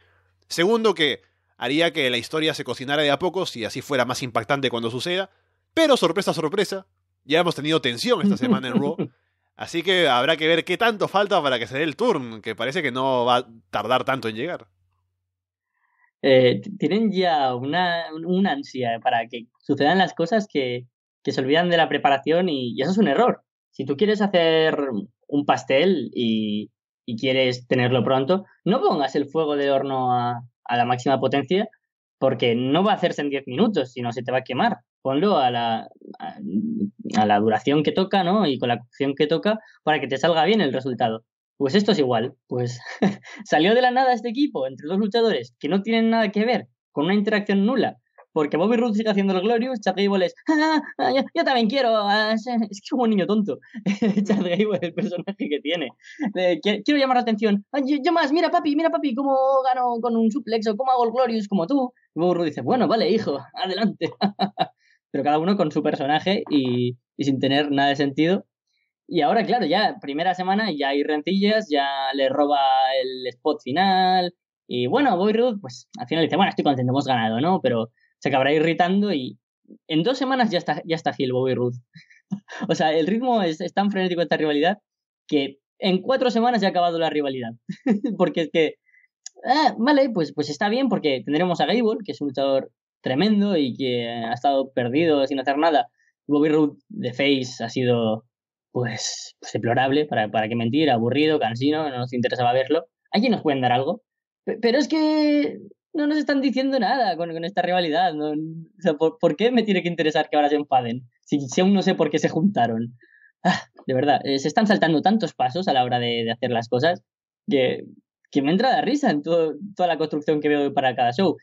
Segundo, que haría que la historia se cocinara de a poco si así fuera más impactante cuando suceda. Pero sorpresa, sorpresa, ya hemos tenido tensión esta semana en Raw. *laughs* Así que habrá que ver qué tanto falta para que se dé el turn, que parece que no va a tardar tanto en llegar. Eh, tienen ya una, ansia para que sucedan las cosas que, que se olvidan de la preparación y, eso es un error. Si tú quieres hacer un pastel y, quieres tenerlo pronto, no pongas el fuego del horno a, a la máxima potencia porque no va a hacerse en 10 minutos, sino se te va a quemar ponlo a la, duración que toca, ¿no? Y con la cocción que toca para que te salga bien el resultado. Pues esto es igual, pues *laughs* salió de la nada este equipo entre dos luchadores que no tienen nada que ver, con una interacción nula, porque Bobby Roode sigue haciendo el Glorious, Chad Gable es, ah, ah, ah, yo, también quiero, *laughs* es, que es un niño tonto, *laughs* Chad mm. Gable, el personaje que tiene, quiero llamar la atención, yo, más, mira papi, mira papi, cómo gano con un suplex o cómo hago el Glorious como tú, y Bobby Roode dice, bueno, vale hijo, adelante, pero cada uno con su personaje y, sin tener nada de sentido. Y ahora, claro, ya primera semana ya hay rentillas, ya le roba el spot final. Y bueno, Ruth, pues al final dice, bueno, estoy contento, hemos ganado, ¿no? Pero se acabará irritando y en dos semanas ya está, ya está Bobby Ruth. *laughs* o sea, el ritmo es, tan frenético esta rivalidad que en cuatro semanas ya ha acabado la rivalidad. *laughs* porque es que, ah, vale, pues, pues está bien porque tendremos a Gable, que es un luchador tremendo y que ha estado perdido sin hacer nada. Bobby Roode de Face ha sido pues, pues deplorable, para, qué mentir, aburrido, cansino, no nos interesaba verlo. Aquí nos pueden dar algo. pero es que no nos están diciendo nada con, esta rivalidad. ¿por, qué me tiene que interesar que ahora se enfaden? Si, aún no sé por qué se juntaron. Ah, de verdad, eh, se están saltando tantos pasos a la hora de, hacer las cosas que, que, me entra la risa en toda la construcción que veo para cada show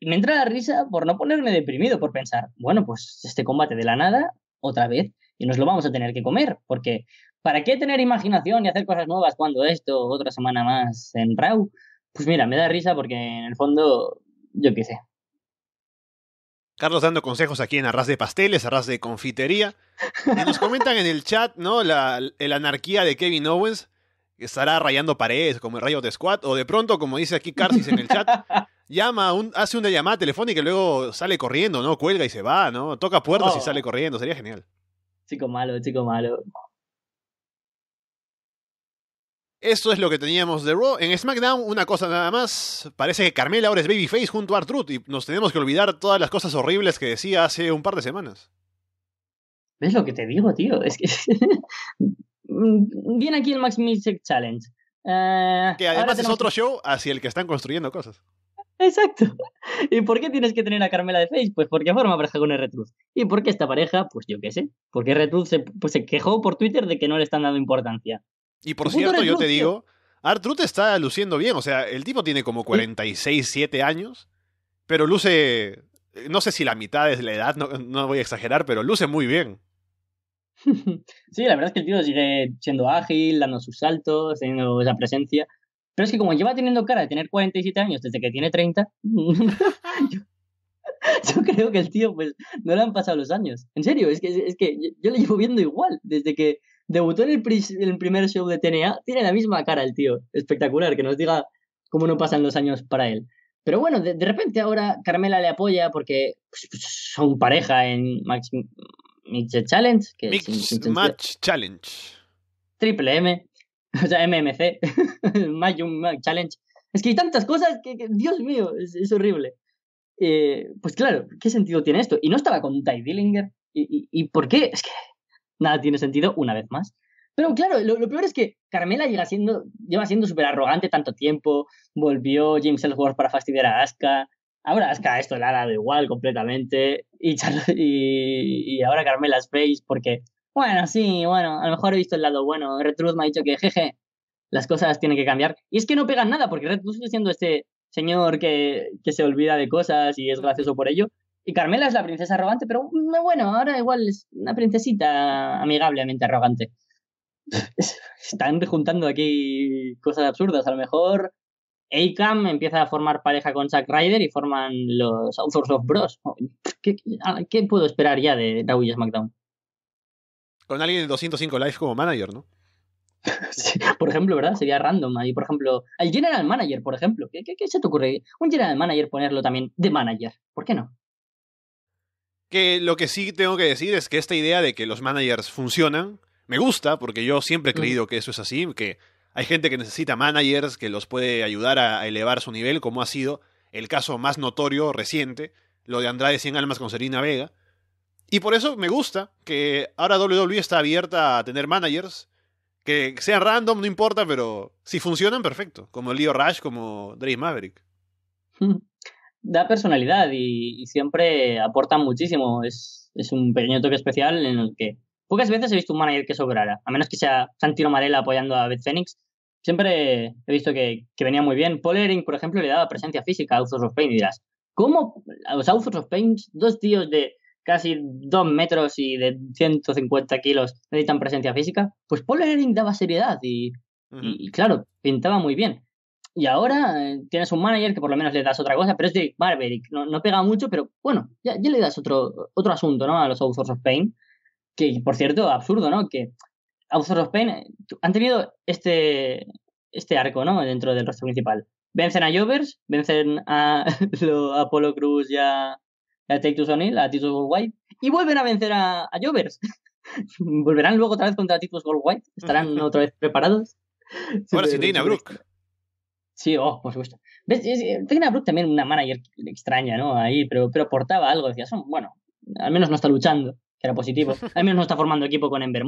me entra la risa por no ponerme deprimido, por pensar, bueno, pues este combate de la nada, otra vez, y nos lo vamos a tener que comer, porque ¿para qué tener imaginación y hacer cosas nuevas cuando esto, otra semana más en Raw? Pues mira, me da risa porque en el fondo, yo qué sé. Carlos dando consejos aquí en Arras de Pasteles, Arras de Confitería. Y nos comentan en el chat, ¿no? La, la anarquía de Kevin Owens, que estará rayando paredes como el rayo de Squad, o de pronto, como dice aquí Carcis en el chat, llama, hace una llamada telefónica y luego sale corriendo, ¿no? Cuelga y se va, ¿no? Toca puertas y oh. sale corriendo, sería genial. Chico malo, chico malo. Esto es lo que teníamos de Raw. En SmackDown, una cosa nada más. Parece que Carmela ahora es Babyface junto a Artruth y nos tenemos que olvidar todas las cosas horribles que decía hace un par de semanas. ¿Ves lo que te digo, tío? Es que. *laughs* Viene aquí el Max Music Challenge. Eh, que además es otro show hacia el que están construyendo cosas. Exacto. ¿Y por qué tienes que tener a Carmela de Face? Pues porque forma pareja con R-Truth. ¿Y por qué esta pareja? Pues yo qué sé. Porque R-Truth se, pues se quejó por Twitter de que no le están dando importancia. Y por cierto, yo te digo, Artruth está luciendo bien. O sea, el tipo tiene como 46, 7 años, pero luce. No sé si la mitad es la edad, no, no voy a exagerar, pero luce muy bien. *laughs* Sí, la verdad es que el tío sigue siendo ágil, dando sus saltos, teniendo esa presencia. Pero es que como lleva teniendo cara de tener 47 años desde que tiene 30, *laughs* yo, creo que el tío pues no le han pasado los años. En serio, es que, es que yo, lo llevo viendo igual desde que debutó en el, primer show de TNA. Tiene la misma cara el tío. Espectacular, que nos diga cómo no pasan los años para él. Pero bueno, de, repente ahora Carmela le apoya porque pues, pues, son pareja en Max Challenge. Que Match Challenge. Triple M, *laughs* O sea, MMC, *laughs* Mayum Challenge. Es que hay tantas cosas que, Dios mío, es, horrible. Eh, pues claro, ¿qué sentido tiene esto? Y no estaba con Ty Dillinger. ¿Y, por qué? Es que nada tiene sentido una vez más. Pero claro, lo, peor es que Carmela llega siendo, lleva siendo súper arrogante tanto tiempo. Volvió James Ellsworth para fastidiar a Asuka. Ahora Asuka esto le ha dado igual completamente. Y, *laughs* y, y ahora Carmela Space porque bueno, sí, bueno, a lo mejor he visto el lado bueno. Red Truth me ha dicho que, jeje, las cosas tienen que cambiar. Y es que no pegan nada, porque Red Truth sigue siendo este señor que, se olvida de cosas y es gracioso por ello. Y Carmela es la princesa arrogante, pero mm, bueno, ahora igual es una princesita amigablemente arrogante. *laughs* Están juntando aquí cosas absurdas. A lo mejor ACAM empieza a formar pareja con Zack Ryder y forman los Authors of Bros. ¿Qué, puedo esperar ya de Raw y SmackDown? con alguien de 205 Live como manager, ¿no? *laughs* Sí, por ejemplo, ¿verdad? Sería random ahí, por ejemplo, el general manager, por ejemplo. ¿Qué, se te ocurre? Un general manager ponerlo también de manager. ¿Por qué no? Que lo que sí tengo que decir es que esta idea de que los managers funcionan me gusta, porque yo siempre he creído que eso es así, que hay gente que necesita managers que los puede ayudar a elevar su nivel, como ha sido el caso más notorio reciente, lo de Andrade 100 Almas con Serena Vega, y por eso me gusta que ahora WWE está abierta a tener managers que sean random, no importa, pero si funcionan, perfecto. Como Leo Rush, como Drake Maverick. *laughs* Da personalidad y, siempre aportan muchísimo. Es, un pequeño toque especial en el que pocas veces he visto un manager que sobrara. A menos que sea Santino Marella apoyando a Beth Phoenix. Siempre he visto que, venía muy bien. Paul por ejemplo, le daba presencia física a Authors of Pain y dirás, ¿cómo? los Authors of Pain, dos tíos de casi dos metros y de 150 kilos necesitan presencia física, pues Paul Ehring daba seriedad y, claro, pintaba muy bien. Y ahora eh, tienes un manager que por lo menos le das otra cosa, pero es de Barberic, no, no pega mucho, pero bueno, ya, le das otro, otro asunto ¿no? a los Authors of Pain, que por cierto, absurdo, ¿no? Que Authors of Pain eh, han tenido este, este arco ¿no? dentro del rostro principal. Vencen a Jovers, vencen a, *laughs* a Cruz y a, a Titus O'Neill, a Titus Goldwhite, y vuelven a vencer a, a Jovers. *laughs* Volverán luego otra vez contra Titus Goldwhite, estarán otra vez preparados. Bueno, si Dina Brook. Sí, oh, por supuesto. ¿Ves? Eh, Brook también una manager extraña, ¿no? Ahí, pero, pero portaba algo, decía, son, bueno, al menos no está luchando, que era positivo. *laughs* Al menos no está formando equipo con Ember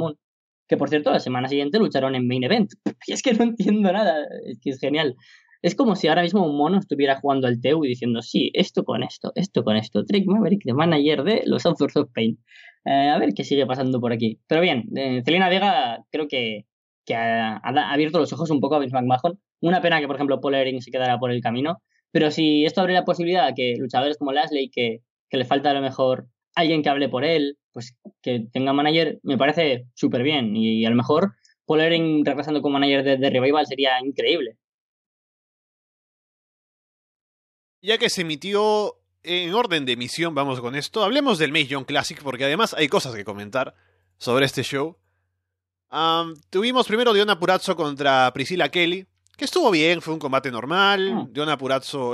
Que por cierto, la semana siguiente lucharon en Main Event. Y *laughs* es que no entiendo nada, es que es genial. Es como si ahora mismo un mono estuviera jugando al TEU y diciendo, sí, esto con esto, esto con esto. trick Maverick, de manager de los Authors of Pain. Eh, a ver qué sigue pasando por aquí. Pero bien, Celina eh, Vega creo que, que ha, abierto los ojos un poco a Vince McMahon. Una pena que, por ejemplo, Paul se quedara por el camino. Pero si esto abre la posibilidad a que luchadores como Lashley, que, le falta a lo mejor alguien que hable por él, pues que tenga manager, me parece súper bien. Y, a lo mejor Paul regresando como manager de Revival sería increíble. ya que se emitió en orden de emisión, vamos con esto, hablemos del Maze Classic, porque además hay cosas que comentar sobre este show. tuvimos primero Dion Purazzo contra Priscilla Kelly, que estuvo bien, fue un combate normal. Mm. Diona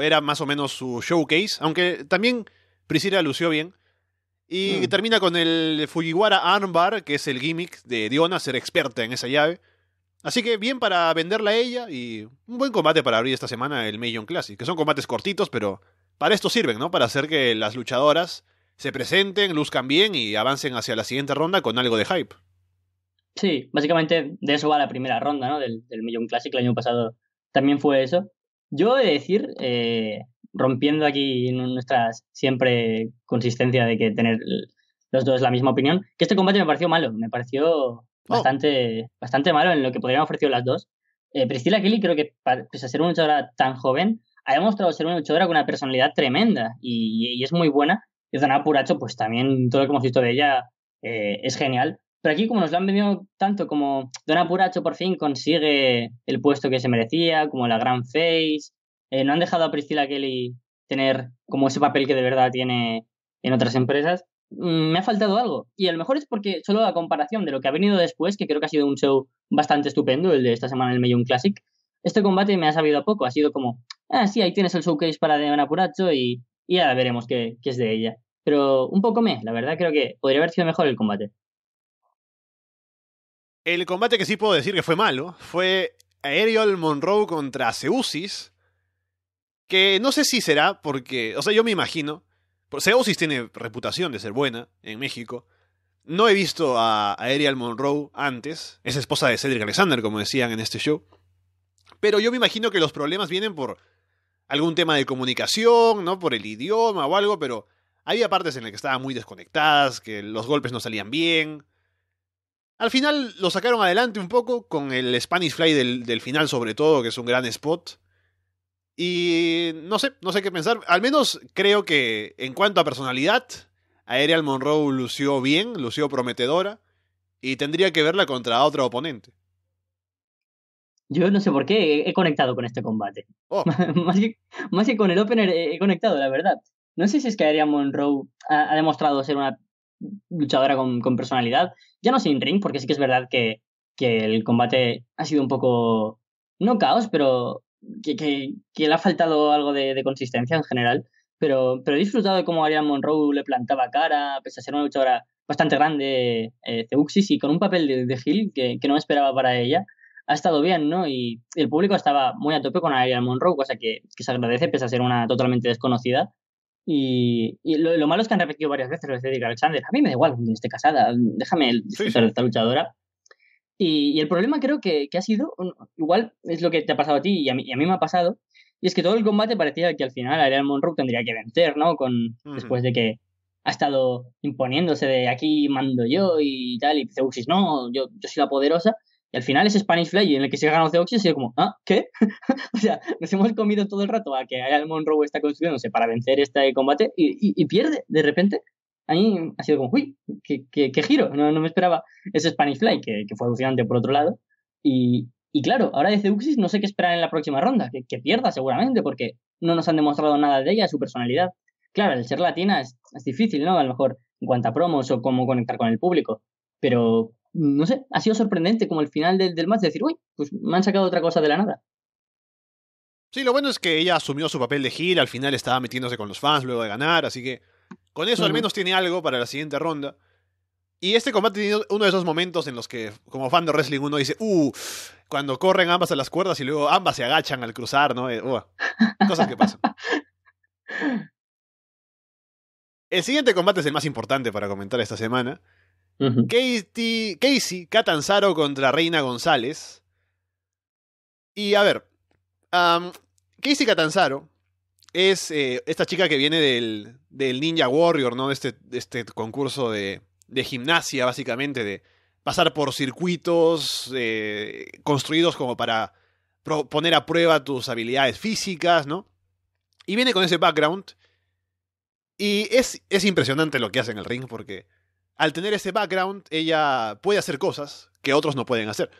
era más o menos su showcase, aunque también Priscilla lució bien. Y mm. termina con el Fujiwara Armbar, que es el gimmick de Diona, ser experta en esa llave. Así que bien para venderla a ella y un buen combate para abrir esta semana el Million Classic, que son combates cortitos, pero para esto sirven, ¿no? Para hacer que las luchadoras se presenten, luzcan bien y avancen hacia la siguiente ronda con algo de hype. Sí, básicamente de eso va la primera ronda, ¿no? Del, Million Classic el año pasado también fue eso. Yo he de decir, eh, rompiendo aquí nuestra siempre consistencia de que tener los dos la misma opinión, que este combate me pareció malo, me pareció Oh. bastante, bastante malo en lo que podrían ofrecer las dos. Eh, Kelly creo que, pese a ser una luchadora tan joven, ha demostrado ser una luchadora con una personalidad tremenda y, es muy buena. Y Dona Puracho, pues también todo lo que hemos visto de ella eh, es genial. Pero aquí, como nos lo han vendido tanto, como Dona Puracho por fin consigue el puesto que se merecía, como la gran face, eh, no han dejado a Priscila Kelly tener como ese papel que de verdad tiene en otras empresas. Mm, me ha faltado algo. Y a lo mejor es porque solo la comparación de lo que ha venido después, que creo que ha sido un show bastante estupendo, el de esta semana en el Million Classic, este combate me ha sabido a poco. Ha sido como, ah, sí, ahí tienes el showcase para De Puracho y, ya veremos qué, es de ella. Pero un poco me, la verdad, creo que podría haber sido mejor el combate. El combate que sí puedo decir que fue malo fue Ariel Monroe contra Seusis, que no sé si será porque, o sea, yo me imagino pues Seosis tiene reputación de ser buena en México. No he visto a, Ariel Monroe antes. Es esposa de Cedric Alexander, como decían en este show. Pero yo me imagino que los problemas vienen por algún tema de comunicación, ¿no? Por el idioma o algo, pero había partes en las que estaban muy desconectadas, que los golpes no salían bien. Al final lo sacaron adelante un poco con el Spanish Fly del final, sobre todo, que es un gran spot. Y no sé, no sé qué pensar. Al menos creo que en cuanto a personalidad, Aerial Monroe lució bien, lució prometedora y tendría que verla contra otro oponente. Yo no sé por qué he conectado con este combate. Oh. *laughs* más, que, con el opener he conectado, la verdad. No sé si es que Aerial Monroe ha, ha, demostrado ser una luchadora con, con, personalidad. Ya no sin ring, porque sí que es verdad que, que el combate ha sido un poco. No caos, pero que, que, que le ha faltado algo de, de, consistencia en general, pero, pero he disfrutado de cómo Ariane Monroe le plantaba cara, pese a ser una luchadora bastante grande, eh, Ceuxis, y con un papel de, Gil que, que no esperaba para ella ha estado bien, ¿no? Y el público estaba muy a tope con Ariel Monroe, cosa que, que, se agradece, pese a ser una totalmente desconocida. Y, y lo, lo, malo es que han repetido varias veces lo de Cedric Alexander. A mí me da igual esté casada, déjame el esta luchadora. Y, el problema creo que, que, ha sido, igual es lo que te ha pasado a ti y a mí, me ha pasado, y es que todo el combate parecía que al final Ariel Monroe tendría que vencer, ¿no? Con, Después de que ha estado imponiéndose de aquí mando yo y tal, y Zeuxis no, yo, yo soy la poderosa. Y al final es Spanish Fly en el que se ganado Zeuxis y como, ¿ah, qué? *laughs* o sea, nos hemos comido todo el rato a que Ariel Monroe está construyéndose para vencer este combate y, y pierde de repente a mí ha sido como, uy, qué, giro, no, no, me esperaba ese Spanish Fly, que, que fue alucinante por otro lado. Y, y, claro, ahora de Uxis no sé qué esperar en la próxima ronda, que, que, pierda seguramente, porque no nos han demostrado nada de ella, su personalidad. Claro, el ser latina es, es difícil, ¿no? A lo mejor en cuanto a promos o cómo conectar con el público, pero no sé, ha sido sorprendente como el final del, del match, decir, uy, pues me han sacado otra cosa de la nada. Sí, lo bueno es que ella asumió su papel de gira al final estaba metiéndose con los fans luego de ganar, así que con eso al menos tiene algo para la siguiente ronda. Y este combate tiene uno de esos momentos en los que, como fan de wrestling, uno dice, uh, cuando corren ambas a las cuerdas y luego ambas se agachan al cruzar, ¿no? Eh, cosas que pasan. *laughs* El siguiente combate es el más importante para comentar esta semana. Casey, Catanzaro contra Reina González. Y a ver, Casey Catanzaro es eh, esta chica que viene del, Ninja Warrior, ¿no? Este, este concurso de, gimnasia, básicamente, de pasar por circuitos eh, construidos como para poner a prueba tus habilidades físicas, ¿no? Y viene con ese background. Y es, impresionante lo que hace en el ring porque al tener ese background ella puede hacer cosas que otros no pueden hacer.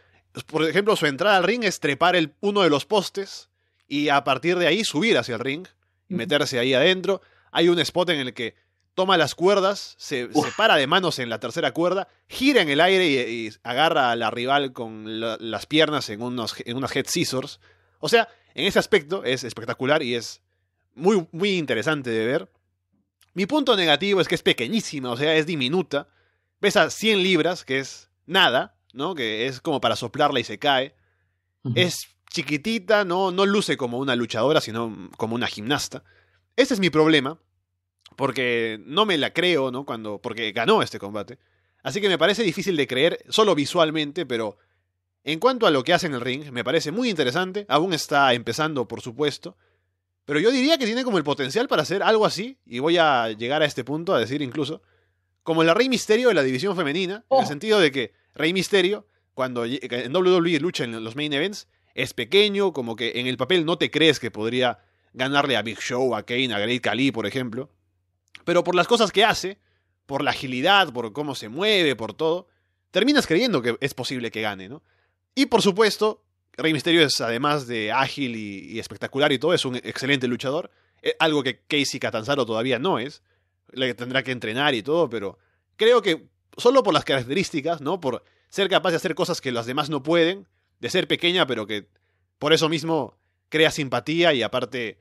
Por ejemplo, su entrada al ring es trepar el, uno de los postes y a partir de ahí subir hacia el ring y meterse ahí adentro. Hay un spot en el que toma las cuerdas, se, para de manos en la tercera cuerda, gira en el aire y, agarra a la rival con las piernas en unas en unos head scissors. O sea, en ese aspecto es espectacular y es muy, muy interesante de ver. Mi punto negativo es que es pequeñísima, o sea, es diminuta. Pesa 100 libras, que es nada, ¿no? Que es como para soplarla y se cae. Es chiquitita, no, no luce como una luchadora, sino como una gimnasta. Ese es mi problema, porque no me la creo, ¿no? Cuando, porque ganó este combate. Así que me parece difícil de creer, solo visualmente, pero en cuanto a lo que hace en el ring, me parece muy interesante. Aún está empezando, por supuesto. Pero yo diría que tiene como el potencial para hacer algo así, y voy a llegar a este punto a decir incluso, como la Rey Misterio de la división femenina, en el oh. sentido de que Rey Misterio, cuando en WWE lucha en los main events, es pequeño, como que en el papel no te crees que podría ganarle a Big Show, a Kane, a Great Khali, por ejemplo. Pero por las cosas que hace, por la agilidad, por cómo se mueve, por todo, terminas creyendo que es posible que gane, ¿no? Y por supuesto, Rey Misterio es, además de ágil y, espectacular y todo, es un excelente luchador. Eh, algo que Casey Catanzaro todavía no es. Le tendrá que entrenar y todo, pero creo que solo por las características, ¿no? Por ser capaz de hacer cosas que las demás no pueden, de ser pequeña, pero que por eso mismo crea simpatía y aparte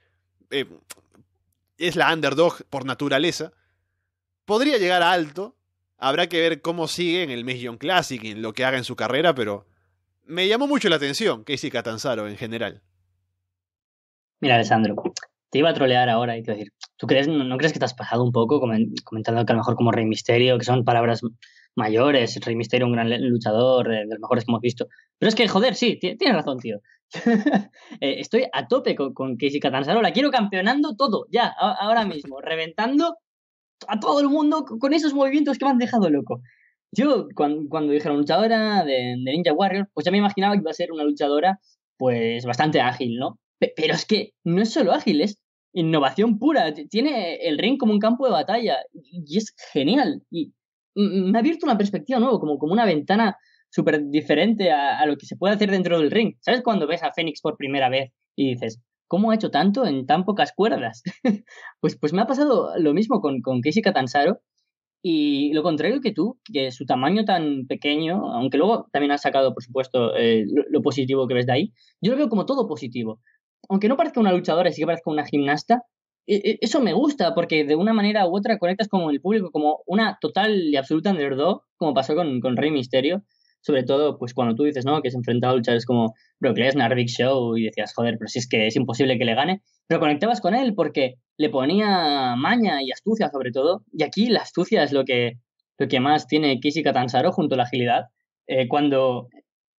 eh, es la underdog por naturaleza. Podría llegar a alto, habrá que ver cómo sigue en el Million Classic y en lo que haga en su carrera, pero me llamó mucho la atención Casey Catanzaro en general. Mira, Alessandro, te iba a trolear ahora y te decir, ¿tú crees, no, crees que te has pasado un poco comentando que a lo mejor como Rey Misterio, que son palabras mayores, Rey Misterio un gran luchador, eh, de los mejores que hemos visto, pero es que, joder, sí, tienes razón, tío. *laughs* Eh, estoy a tope con, con Casey Catanzaro. La quiero campeonando todo, ya, ahora mismo, reventando a todo el mundo con esos movimientos que me han dejado loco. Yo, cuando, cuando dijeron luchadora de, Ninja Warrior, pues ya me imaginaba que iba a ser una luchadora, pues bastante ágil, ¿no? pero es que no es solo ágil, es innovación pura. Tiene el ring como un campo de batalla y es genial. Y me ha abierto una perspectiva nueva, como, como una ventana súper diferente a, lo que se puede hacer dentro del ring. ¿Sabes cuando ves a Fénix por primera vez y dices, ¿cómo ha hecho tanto en tan pocas cuerdas? *laughs* pues, pues me ha pasado lo mismo con, con Casey Catanzaro. Y lo contrario que tú, que su tamaño tan pequeño, aunque luego también has sacado, por supuesto, eh, lo, positivo que ves de ahí, yo lo veo como todo positivo. Aunque no parezca una luchadora, sí que parezca una gimnasta, e, e, eso me gusta porque de una manera u otra conectas con el público como una total y absoluta underdog, como pasó con Rey Misterio sobre todo, pues cuando tú dices, ¿no? Que se enfrentaba a luchadores como Brock Lesnar, Big Show, y decías, joder, pero si es que es imposible que le gane. Pero conectabas con él porque le ponía maña y astucia, sobre todo. Y aquí la astucia es lo que, lo que más tiene Kishi Katansaro junto a la agilidad. Eh, cuando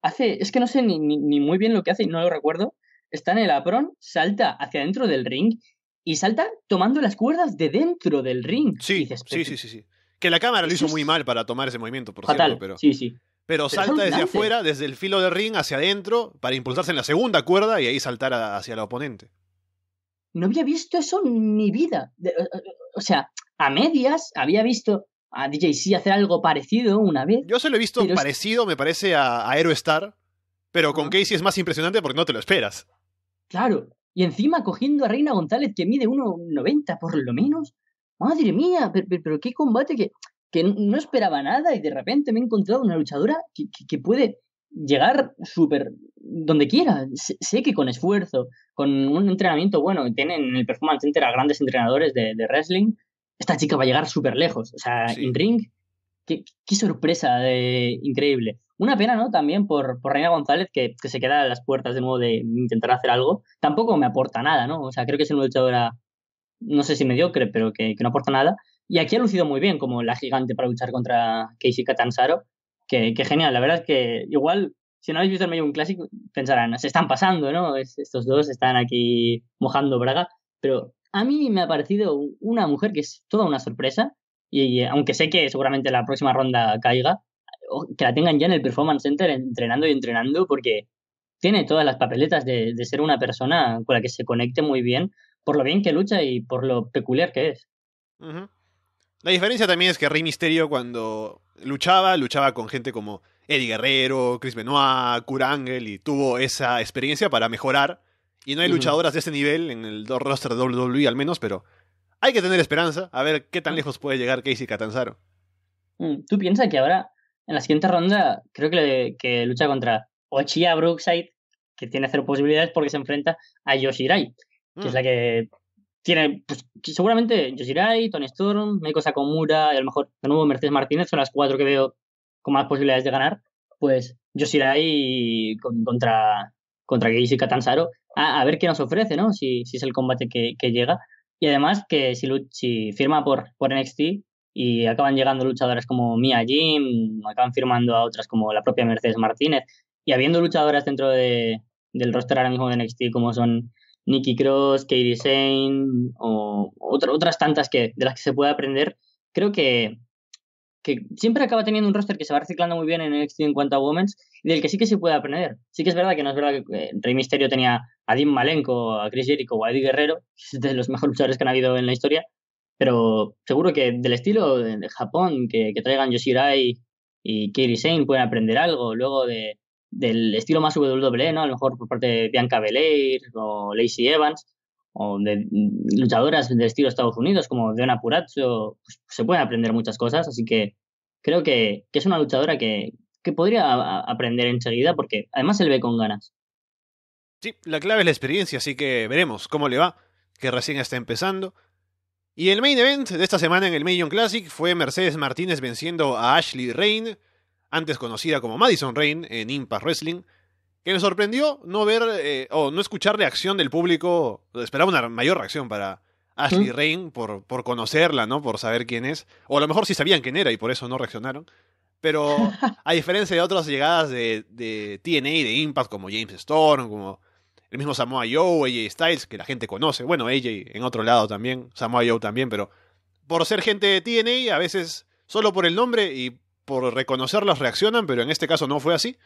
hace, es que no sé ni, ni, muy bien lo que hace y no lo recuerdo, está en el apron, salta hacia dentro del ring y salta tomando las cuerdas de dentro del ring. Sí, sí, sí, sí, Que la cámara lo hizo muy mal para tomar ese movimiento, por fatal. cierto, pero... Sí, sí. Pero salta desde afuera, desde el filo del ring hacia adentro, para impulsarse en la segunda cuerda y ahí saltar hacia la oponente. No había visto eso en mi vida. O sea, a medias había visto a DJC hacer algo parecido una vez. Yo se lo he visto parecido, me parece, a, Aero Star. pero con ah. Casey es más impresionante porque no te lo esperas. Claro, y encima cogiendo a Reina González que mide 1,90 por lo menos. Madre mía, pero, qué combate que que no esperaba nada y de repente me he encontrado una luchadora que, puede llegar súper donde quiera. Sé, que con esfuerzo, con un entrenamiento bueno, tienen en el Performance Center a grandes entrenadores de, wrestling, esta chica va a llegar súper lejos. O sea, en ring, qué, qué sorpresa de, increíble. Una pena, ¿no? También por, por Reina González, que, que, se queda a las puertas de nuevo de intentar hacer algo. Tampoco me aporta nada, ¿no? O sea, creo que es una luchadora, no sé si mediocre, pero que no aporta nada. Y aquí ha lucido muy bien como la gigante para luchar contra Casey Catanzaro, que, que genial. La verdad es que igual, si no habéis visto el medio un clásico, pensarán, se están pasando, ¿no? estos dos están aquí mojando braga, pero a mí me ha parecido una mujer que es toda una sorpresa y aunque sé que seguramente la próxima ronda caiga, que la tengan ya en el Performance Center entrenando y entrenando porque tiene todas las papeletas de, ser una persona con la que se conecte muy bien por lo bien que lucha y por lo peculiar que es. La diferencia también es que Rey Misterio cuando luchaba, luchaba con gente como Eddie Guerrero, Chris Benoit, Kurangel y tuvo esa experiencia para mejorar. Y no hay luchadoras de ese nivel en el roster de WWE al menos, pero hay que tener esperanza a ver qué tan ah. lejos puede llegar Casey Catanzaro. Mm, ¿Tú piensas que ahora, en la siguiente ronda, creo que, lucha contra Ochia Brookside, que tiene cero posibilidades porque se enfrenta a Yoshirai, que es la mm. que tiene, pues, seguramente Yoshirai, Tony Storm, Meiko Sakomura y a lo mejor de nuevo Mercedes Martínez son las cuatro que veo con más posibilidades de ganar. Pues Yoshirai contra, contra Geishi Katansaro, a, ver qué nos ofrece, ¿no? Si, si es el combate que, que llega. Y además que si, firma por, por NXT y acaban llegando luchadoras como Mia Jim, acaban firmando a otras como la propia Mercedes Martínez, y habiendo luchadoras dentro de, del roster ahora mismo de NXT como son Nikki Cross, Katie Shane o otras tantas que, de las que se puede aprender, creo que, que siempre acaba teniendo un roster que se va reciclando muy bien en el en cuanto a Women's y del que sí que se puede aprender. Sí que es verdad que no es verdad que eh, Rey Misterio tenía a Dean Malenko, a Chris Jericho o a Eddie Guerrero, *laughs* de los mejores luchadores que han habido en la historia, pero seguro que del estilo de, Japón, que, traigan Yoshirai y Katie Shane pueden aprender algo. Luego de, del estilo más WWE, ¿no? A lo mejor por parte de Bianca Belair o Lacey Evans, o de mm, luchadoras del estilo Estados Unidos como Deona Purazzo pues, se pueden aprender muchas cosas, así que creo que, es una luchadora que, podría aprender aprender enseguida porque además se ve con ganas. Sí, la clave es la experiencia, así que veremos cómo le va, que recién está empezando. Y el main event de esta semana en el Million Classic fue Mercedes Martínez venciendo a Ashley Reign antes conocida como Madison Rain en Impact Wrestling, que me sorprendió no ver eh, o no escuchar reacción del público. Esperaba una mayor reacción para Ashley Reign Rain por, por conocerla, ¿no? Por saber quién es. O a lo mejor sí sabían quién era y por eso no reaccionaron. Pero *laughs* a diferencia de otras llegadas de, TNA de Impact, como James Storm, como el mismo Samoa Joe, AJ Styles, que la gente conoce. Bueno, AJ en otro lado también, Samoa Joe también, pero por ser gente de TNA, a veces solo por el nombre y por reconocerlas reaccionan, pero en este caso no fue así.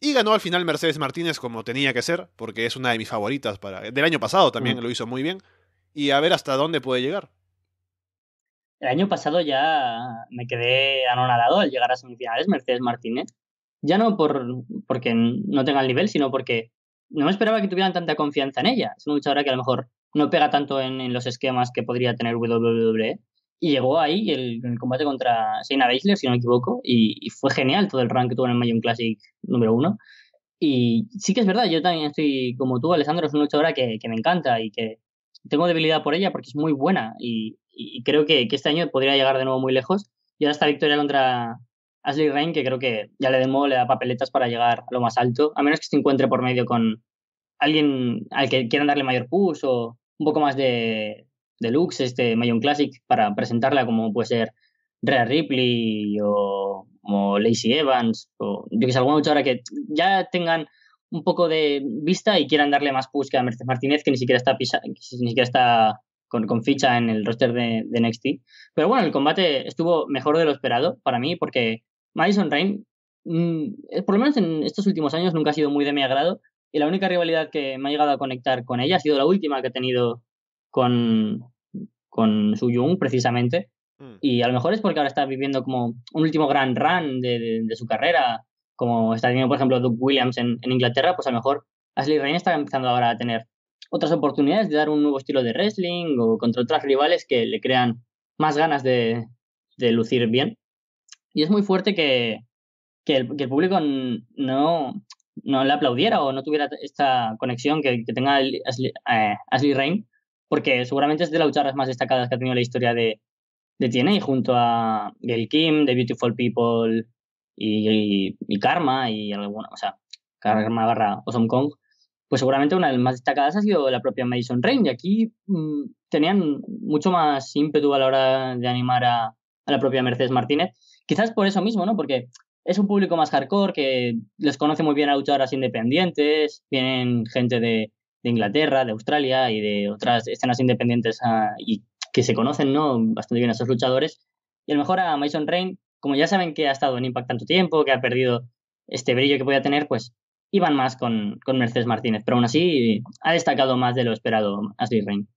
Y ganó al final Mercedes Martínez como tenía que ser, porque es una de mis favoritas para del año pasado también mm. lo hizo muy bien. Y a ver hasta dónde puede llegar. El año pasado ya me quedé anonadado al llegar a semifinales Mercedes Martínez. Ya no por porque no tenga el nivel, sino porque no me esperaba que tuvieran tanta confianza en ella. Es una luchadora que a lo mejor no pega tanto en, en los esquemas que podría tener WWE y llegó ahí el, combate contra Shayna Baszler, si no me equivoco, y, fue genial todo el run que tuvo en el Mayon Classic número uno. Y sí que es verdad, yo también estoy como tú, Alessandro, es una luchadora que, que me encanta y que tengo debilidad por ella porque es muy buena y, creo que, este año podría llegar de nuevo muy lejos. Y ahora esta victoria contra Ashley Rain, que creo que ya le demo, le da papeletas para llegar a lo más alto, a menos que se encuentre por medio con alguien al que quieran darle mayor push o un poco más de, deluxe, este Mayon Classic, para presentarla como puede ser Rhea Ripley o, como Lacey Evans, o yo que sé, alguna luchadora que ya tengan un poco de vista y quieran darle más push que a Mercedes Martínez, que ni siquiera está, ni siquiera está con, ficha en el roster de, Next NXT. Pero bueno, el combate estuvo mejor de lo esperado para mí, porque Madison Rain, mm, por lo menos en estos últimos años, nunca ha sido muy de mi agrado. Y la única rivalidad que me ha llegado a conectar con ella ha sido la última que ha tenido con, con Su Jung, precisamente. Mm. Y a lo mejor es porque ahora está viviendo como un último gran run de, su carrera, como está teniendo, por ejemplo, Doug Williams en, Inglaterra, pues a lo mejor Ashley Reign está empezando ahora a tener otras oportunidades de dar un nuevo estilo de wrestling o contra otras rivales que le crean más ganas de, de lucir bien. Y es muy fuerte que, que, el, público no, no le aplaudiera o no tuviera esta conexión que, tenga Ashley, eh, Reign porque seguramente es de las luchadoras más destacadas que ha tenido la historia de, de TNA, junto a Gail Kim, The Beautiful People y, Karma, y alguna, o sea, Karma barra Awesome Kong, pues seguramente una de las más destacadas ha sido la propia Madison Rain, y aquí mm, tenían mucho más ímpetu a la hora de animar a, a la propia Mercedes Martínez, quizás por eso mismo, ¿no? Porque es un público más hardcore que les conoce muy bien a luchadoras independientes, vienen gente de, de Inglaterra, de Australia y de otras escenas independientes ah, y que se conocen ¿no? bastante bien a esos luchadores. Y a lo mejor a Mason Rain, como ya saben que ha estado en Impact tanto tiempo, que ha perdido este brillo que podía tener, pues iban más con, Mercedes Martínez. Pero aún así ha destacado más de lo esperado Ashley Rain.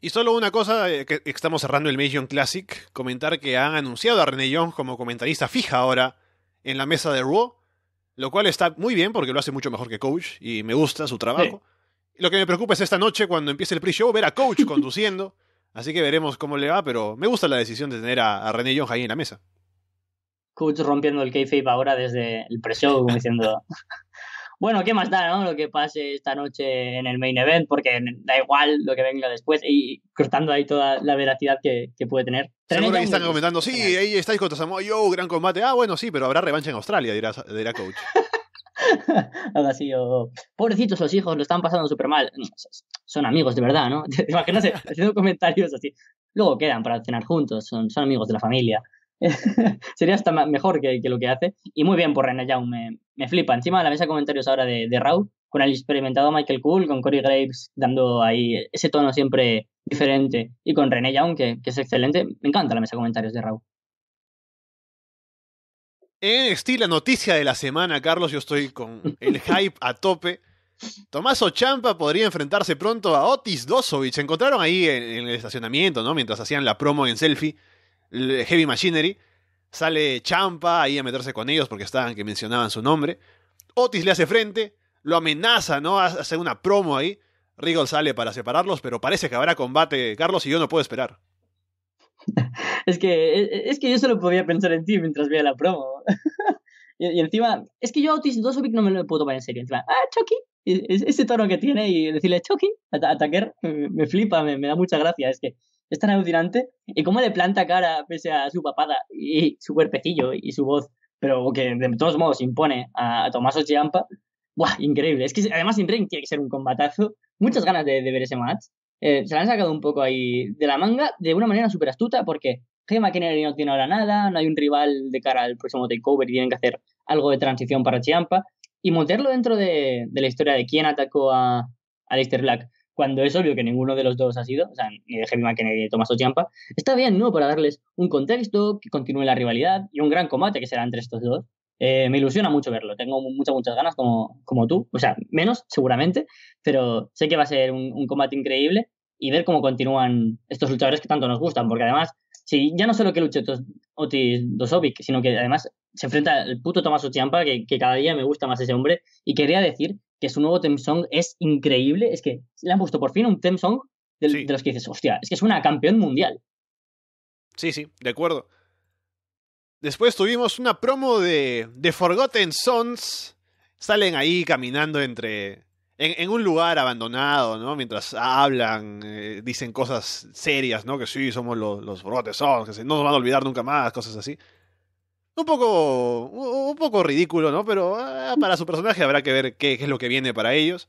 Y solo una cosa, eh, que estamos cerrando el Major Classic, comentar que han anunciado a René Young como comentarista fija ahora en la mesa de Raw. Lo cual está muy bien porque lo hace mucho mejor que Coach y me gusta su trabajo. Lo que me preocupa es esta noche cuando empiece el pre-show ver a Coach *laughs* conduciendo. Así que veremos cómo le va, pero me gusta la decisión de tener a, René Young ahí en la mesa. Coach rompiendo el kayfabe ahora desde el pre-show, diciendo... *laughs* bueno, ¿qué más da, no? Lo que pase esta noche en el main event, porque da igual lo que venga después y cortando ahí toda la veracidad que puede tener. Seguro que están comentando, sí, ahí estáis contra Samoa Joe, gran combate. Ah, bueno, sí, pero habrá revancha en Australia, dirá, dirá coach. *laughs* pobrecitos los hijos, lo están pasando súper mal. son amigos de verdad, ¿no? *laughs* Imagínate, haciendo comentarios así. Luego quedan para cenar juntos, son, amigos de la familia. *laughs* Sería hasta mejor que, lo que hace. Y muy bien por René Young, me, flipa. Encima de la mesa de comentarios ahora de, de con el experimentado Michael Cool, con Corey Graves dando ahí ese tono siempre diferente y con René Young, que, es excelente. Me encanta la mesa de comentarios de Raúl. En estilo la noticia de la semana, Carlos, yo estoy con el *laughs* hype a tope. Tomás Champa podría enfrentarse pronto a Otis Dosovich. Se encontraron ahí en, el estacionamiento, ¿no? Mientras hacían la promo en selfie, Heavy Machinery. Sale Champa ahí a meterse con ellos porque estaban que mencionaban su nombre. Otis le hace frente, lo amenaza, ¿no? Hace una promo ahí. Regal sale para separarlos, pero parece que habrá combate, Carlos, y yo no puedo esperar. *laughs* es, que, e, e, es que yo solo podía pensar en ti mientras veía la promo. *laughs* y, encima, es que yo a Otis no me lo puedo tomar en serio. Encima, ah, Chucky, ese tono que tiene y decirle Chucky, attacker, me, flipa, me, da mucha gracia. Es que es tan alucinante. Y cómo le planta cara pese a su papada y su cuerpecillo y su voz, pero que de todos modos impone a, Tomás Tomaso ¡Buah! Increíble. Es que además sin tiene que ser un combatazo. Muchas ganas de, ver ese match. Eh, se lo han sacado un poco ahí de la manga de una manera súper astuta porque Gemma Kennedy no tiene ahora nada, no hay un rival de cara al próximo takeover y tienen que hacer algo de transición para Chiampa y meterlo dentro de, la historia de quién atacó a, a Lack, cuando es obvio que ninguno de los dos ha sido, o sea, ni de Gemma Kennedy ni de Tomás Chiampa, está bien, ¿no? Para darles un contexto, que continúe la rivalidad y un gran combate que será entre estos dos. Eh, me ilusiona mucho verlo, tengo muchas, muchas ganas como, tú, o sea, menos seguramente, pero sé que va a ser un, combate increíble y ver cómo continúan estos luchadores que tanto nos gustan, porque además, sí, ya no solo que luche Otis Dosovic, sino que además se enfrenta el puto Tomás Ochiampa, que, cada día me gusta más ese hombre, y quería decir que su nuevo theme song es increíble, es que le han puesto por fin un theme song de, de los que dices, hostia, es que es una campeón mundial. Sí, sí, de acuerdo. Después tuvimos una promo de, de Forgotten Sons. Salen ahí caminando entre. En, un lugar abandonado, ¿no? Mientras hablan, eh, dicen cosas serias, ¿no? Que sí, somos los, los Forgotten Sons, que no nos van a olvidar nunca más, cosas así. Un poco, un poco ridículo, ¿no? Pero ah, para su personaje habrá que ver qué, es lo que viene para ellos.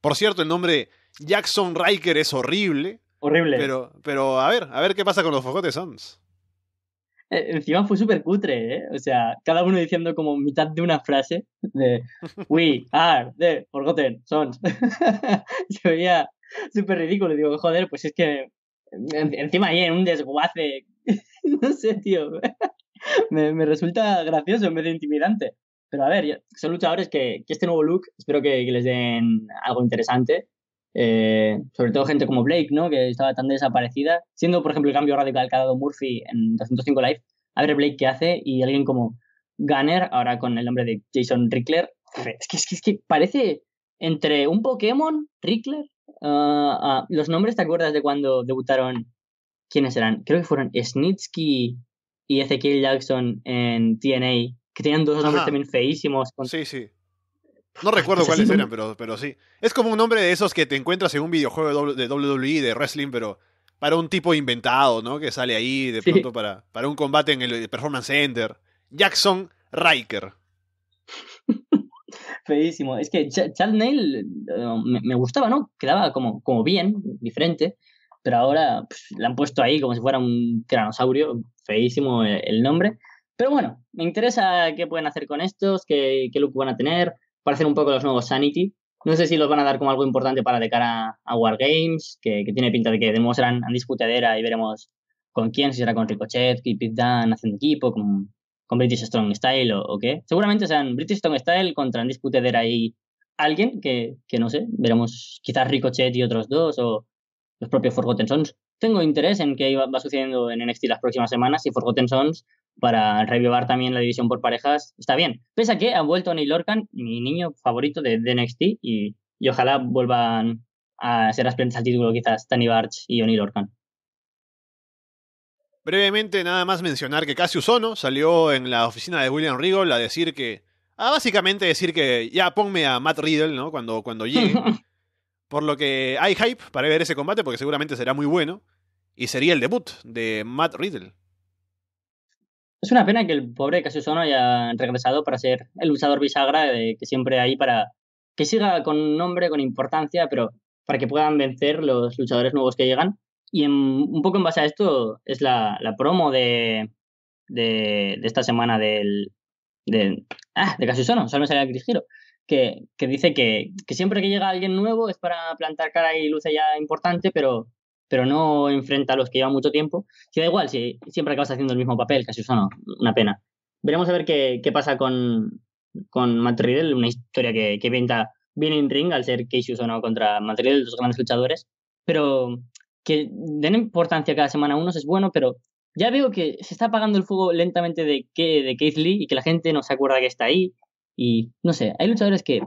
Por cierto, el nombre Jackson Riker es horrible. Horrible. Pero, pero a ver, a ver qué pasa con los Forgotten Sons. Eh, encima fue súper cutre, ¿eh? O sea, cada uno diciendo como mitad de una frase de *laughs* We are the Forgotten Sons. *laughs* Se veía súper ridículo. Digo, joder, pues es que encima ahí en un desguace. *laughs* no sé, tío. me, resulta gracioso en vez de intimidante. Pero a ver, son luchadores que, que este nuevo look espero que les den algo interesante eh, sobre todo gente como Blake, ¿no? que estaba tan desaparecida, siendo por ejemplo el cambio radical que ha dado Murphy en 205 Live, a ver Blake qué hace y alguien como Gunner, ahora con el nombre de Jason Rickler, es que, es que, parece entre un Pokémon, Rickler, ah, ah, los nombres, ¿te acuerdas de cuando debutaron? ¿Quiénes eran? Creo que fueron Snitsky y Ezequiel Jackson en TNA, que tenían dos nombres también feísimos. Con... Sí, sí. No recuerdo pues cuáles eran, pero, pero sí. Es como un nombre de esos que te encuentras en un videojuego de WWE, e, de wrestling, pero para un tipo inventado, ¿no? Que sale ahí de pronto para, para un combate en el Performance Center. Jackson Riker. *laughs* Feísimo. Es que Ch eh, me, gustaba, ¿no? Quedaba como, como bien, diferente. Pero ahora la pues, le han puesto ahí como si fuera un cranosaurio. Feísimo eh, el, nombre. Pero bueno, me interesa qué pueden hacer con estos, qué, qué look van a tener parecen un poco los nuevos Sanity. No sé si los van a dar como algo importante para de cara a Wargames, que, que tiene pinta de que de nuevo serán disputadera y veremos con quién, si será con Ricochet, y Pit Dan haciendo equipo, con, con British Strong Style o, qué. Seguramente sean British Strong Style contra disputadera y alguien que, que no sé, veremos quizás Ricochet y otros dos o los propios Forgotten Sons tengo interés en qué va sucediendo en NXT las próximas semanas y Forgotten Sons para revivar también la división por parejas está bien. Pese a que ha vuelto Neil Orkan, mi niño favorito de, NXT, y, ojalá vuelvan a ser aspirantes al título quizás Tani Barch y O'Neill Orkan. Brevemente, nada más mencionar que Cassius Ono salió en la oficina de William Regal a decir que. a básicamente decir que ya ponme a Matt Riddle, ¿no? Cuando, cuando llegue. *laughs* Por lo que hay hype para ver ese combate, porque seguramente será muy bueno. Y sería el debut de Matt Riddle. Es una pena que el pobre Casuso no haya regresado para ser el luchador bisagra de, que siempre hay para que siga con nombre, con importancia, pero para que puedan vencer los luchadores nuevos que llegan. Y un poco en base a esto es la, la promo de, de, esta semana del, de, ah, de Ono, solo me salía Chris que, que dice que, que siempre que llega alguien nuevo es para plantar cara y luce ya importante, pero pero no enfrenta a los que llevan mucho tiempo. Que da igual, si siempre acabas haciendo el mismo papel, casi solo, una pena. Veremos a ver qué, pasa con, con Matt una historia que, que pinta bien en ring al ser Casey Usano contra Matt Riddle, dos grandes luchadores, pero que den importancia cada semana a unos es bueno, pero ya veo que se está apagando el fuego lentamente de, que, de Keith Lee y que la gente no se acuerda que está ahí. Y no sé, hay luchadores que eh,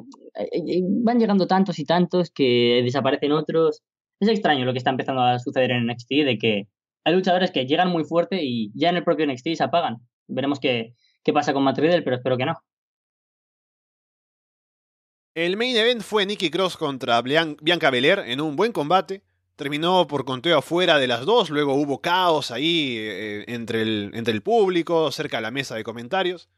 eh, van llegando tantos y tantos que desaparecen otros. Es extraño lo que está empezando a suceder en NXT, de que hay luchadores que llegan muy fuerte y ya en el propio NXT se apagan. Veremos qué, pasa con Matt Riddle, pero espero que no. El main event fue Nicky Cross contra Bianca Belair en un buen combate. Terminó por conteo afuera de las dos, luego hubo caos ahí eh, entre, el, entre el público, cerca de la mesa de comentarios.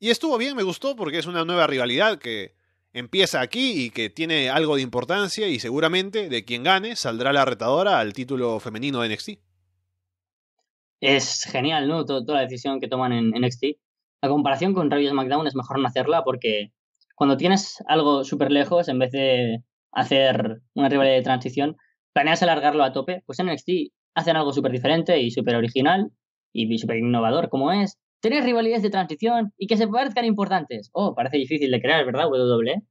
Y estuvo bien, me gustó porque es una nueva rivalidad que empieza aquí y que tiene algo de importancia y seguramente de quien gane saldrá la retadora al título femenino de NXT. Es genial, ¿no? toda la decisión que toman en NXT. La comparación con Raw y es mejor no hacerla porque cuando tienes algo súper lejos, en vez de hacer una rivalidad de transición, planeas alargarlo a tope, pues en NXT hacen algo súper diferente y súper original y súper innovador como es, tener rivalidades de transición y que se parezcan importantes. Oh, parece difícil de crear, ¿verdad? W. ¿eh?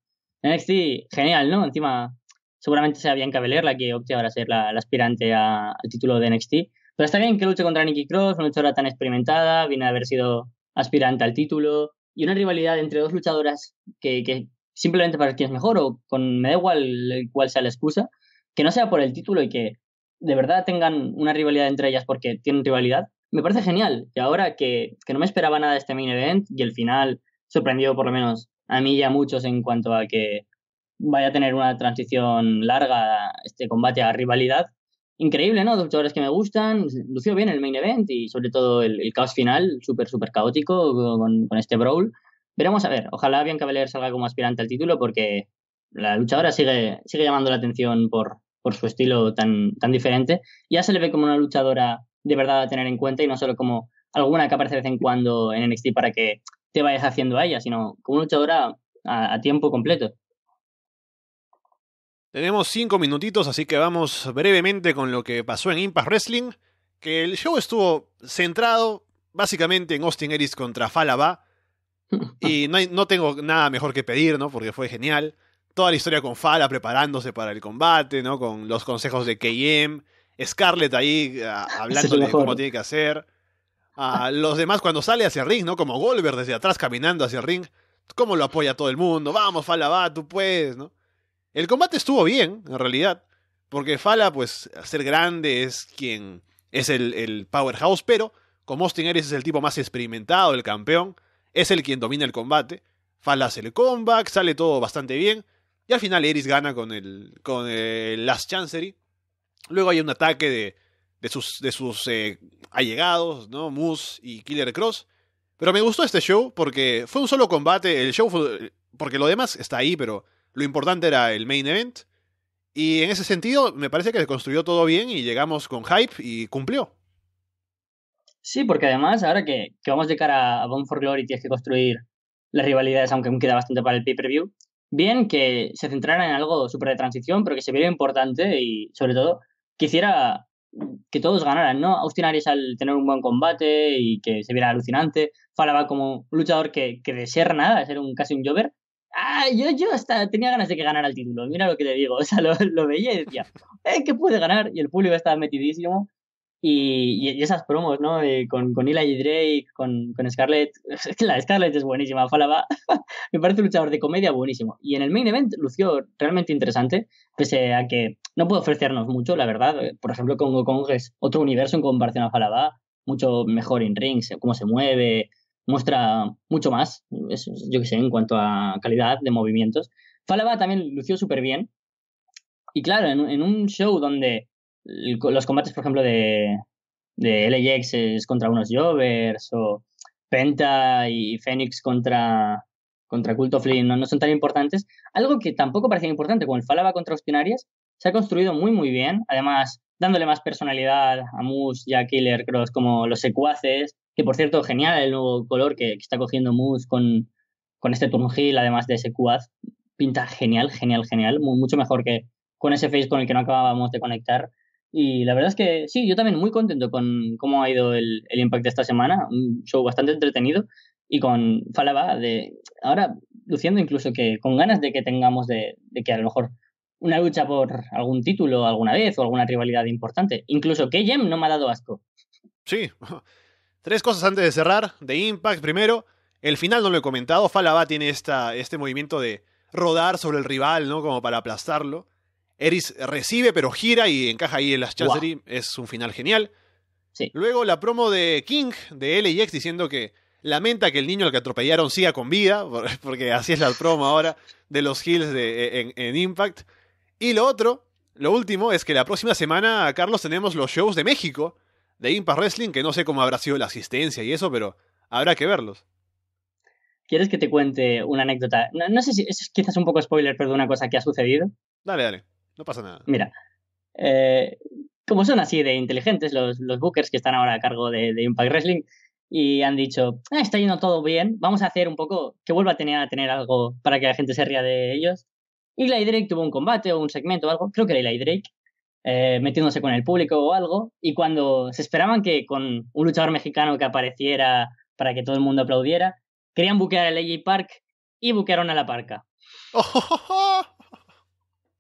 NXT, genial, ¿no? Encima, seguramente sea Bianca Belair la que opte ahora a ser la, aspirante al título de NXT. Pero está bien que luche contra Nikki Cross, una luchadora tan experimentada, viene a haber sido aspirante al título. Y una rivalidad entre dos luchadoras que, simplemente para quién es mejor o con, me da igual eh, cuál sea la excusa, que no sea por el título y que de verdad tengan una rivalidad entre ellas porque tienen rivalidad, me parece genial. Y ahora que, no me esperaba nada de este main event y el final sorprendió por lo menos a mí y a muchos en cuanto a que vaya a tener una transición larga este combate a rivalidad. Increíble, ¿no? Dos que me gustan. Lució bien el main event y sobre todo el, caos final, súper, súper caótico con, este brawl. Veremos a ver. Ojalá Bianca Belair salga como aspirante al título porque la luchadora sigue, sigue llamando la atención por, por su estilo tan, tan diferente. Ya se le ve como una luchadora de verdad a tener en cuenta y no solo como alguna que aparece de vez en cuando en NXT para que te vayas haciendo a ella, sino como una luchadora a, tiempo completo. Tenemos cinco minutitos, así que vamos brevemente con lo que pasó en Impact Wrestling, que el show estuvo centrado básicamente en Austin Ellis contra Falaba, *laughs* y no, no tengo nada mejor que pedir, ¿no? Porque fue genial. Toda la historia con Fala preparándose para el combate, ¿no? Con los consejos de KM, Scarlett ahí eh, *laughs* hablándole de cómo tiene que hacer. A los demás cuando sale hacia el ring, ¿no? Como Goldberg desde atrás caminando hacia el ring. ¿Cómo lo apoya todo el mundo? Vamos, Fala, va, tú puedes, ¿no? El combate estuvo bien, en realidad. Porque Fala, pues, ser grande es quien es el, el powerhouse, pero como Austin Aries es el tipo más experimentado, el campeón, es el quien domina el combate. Fala hace el comeback, sale todo bastante bien. Y al final Eris gana con el, con el Last Chancery. Luego hay un ataque de, sus, de sus eh, allegados, ¿no? Moose y Killer Cross. Pero me gustó este show porque fue un solo combate. El show fue, Porque lo demás está ahí, pero lo importante era el main event. Y en ese sentido, me parece que se construyó todo bien y llegamos con hype y cumplió. Sí, porque además, ahora que, vamos de cara a Bone for Glory, tienes que construir las rivalidades, aunque aún queda bastante para el pay-per-view. Bien que se centraran en algo súper de transición, pero que se viera importante y, sobre todo, quisiera que todos ganaran, ¿no? Austin Aries al tener un buen combate y que se viera alucinante, Falaba como un luchador que, que de ser nada, ser un, casi un Jover. Ah, yo, yo hasta tenía ganas de que ganara el título, mira lo que te digo, *laughs* o sea, lo, lo veía y decía, eh, que puede ganar, y el público estaba metidísimo y, y, esas promos, ¿no? con, con Eli Drake, con, con Scarlett. *laughs* la Scarlett es buenísima. Falaba *laughs* me parece luchador de comedia buenísimo. Y en el main event lució realmente interesante, pese a que no puedo ofrecernos mucho, la verdad. Eh, por ejemplo, Congo Kong es otro universo en comparación a Falaba. Mucho mejor en rings, eh, cómo se mueve, muestra mucho más, yo que sé, en cuanto a calidad de movimientos. Falaba también lució súper bien. Y claro, en un show donde los combates, por ejemplo, de, de es contra unos Jovers o Penta y Fénix contra, contra Culto Flynn no, no, son tan importantes. Algo que tampoco parecía importante, como el Falaba contra Ostinarias, se ha construido muy, muy bien. Además, dándole más personalidad a Moose y a Killer Cross, como los secuaces, que por cierto, genial el nuevo color que, está cogiendo Moose con, con este Turnhill, además de secuaz. Pinta genial, genial, genial. mucho mejor que con ese face con el que no acabábamos de conectar. Y la verdad es que sí, yo también muy contento con cómo ha ido el, el Impact de esta semana. Un show bastante entretenido y con Falaba de ahora luciendo incluso que con ganas de que tengamos de, que a lo mejor una lucha por algún título alguna vez o alguna rivalidad importante. Incluso que Jem no me ha dado asco. Sí. *laughs* Tres cosas antes de cerrar de Impact. Primero, el final no lo he comentado. Falaba tiene esta, este movimiento de rodar sobre el rival, ¿no? Como para aplastarlo. Eris recibe, pero gira y encaja ahí en las Chancery. Es un final genial. Sí. Luego la promo de King, de X, diciendo que lamenta que el niño al que atropellaron siga con vida, *laughs* porque así es la promo ahora de los Hills e, en, Impact. Y lo otro, lo último, es que la próxima semana, Carlos, tenemos los shows de México, de Impact Wrestling, que no sé cómo habrá sido la asistencia y eso, pero habrá que verlos. ¿Quieres que te cuente una anécdota? No, no sé si es quizás un poco spoiler, pero de una cosa que ha sucedido. Dale, dale. No pasa nada. Mira, eh, como son así de inteligentes los, los bookers que están ahora a cargo de, de Impact Wrestling y han dicho, ah, está yendo todo bien, vamos a hacer un poco que vuelva a tener, algo para que la gente se ría de ellos. Y Eli Drake tuvo un combate o un segmento o algo, creo que era Eli Drake, eh, metiéndose con el público o algo. Y cuando se esperaban que con un luchador mexicano que apareciera para que todo el mundo aplaudiera, querían buquear a Ley Park y buquearon a la parca. ¡Oh,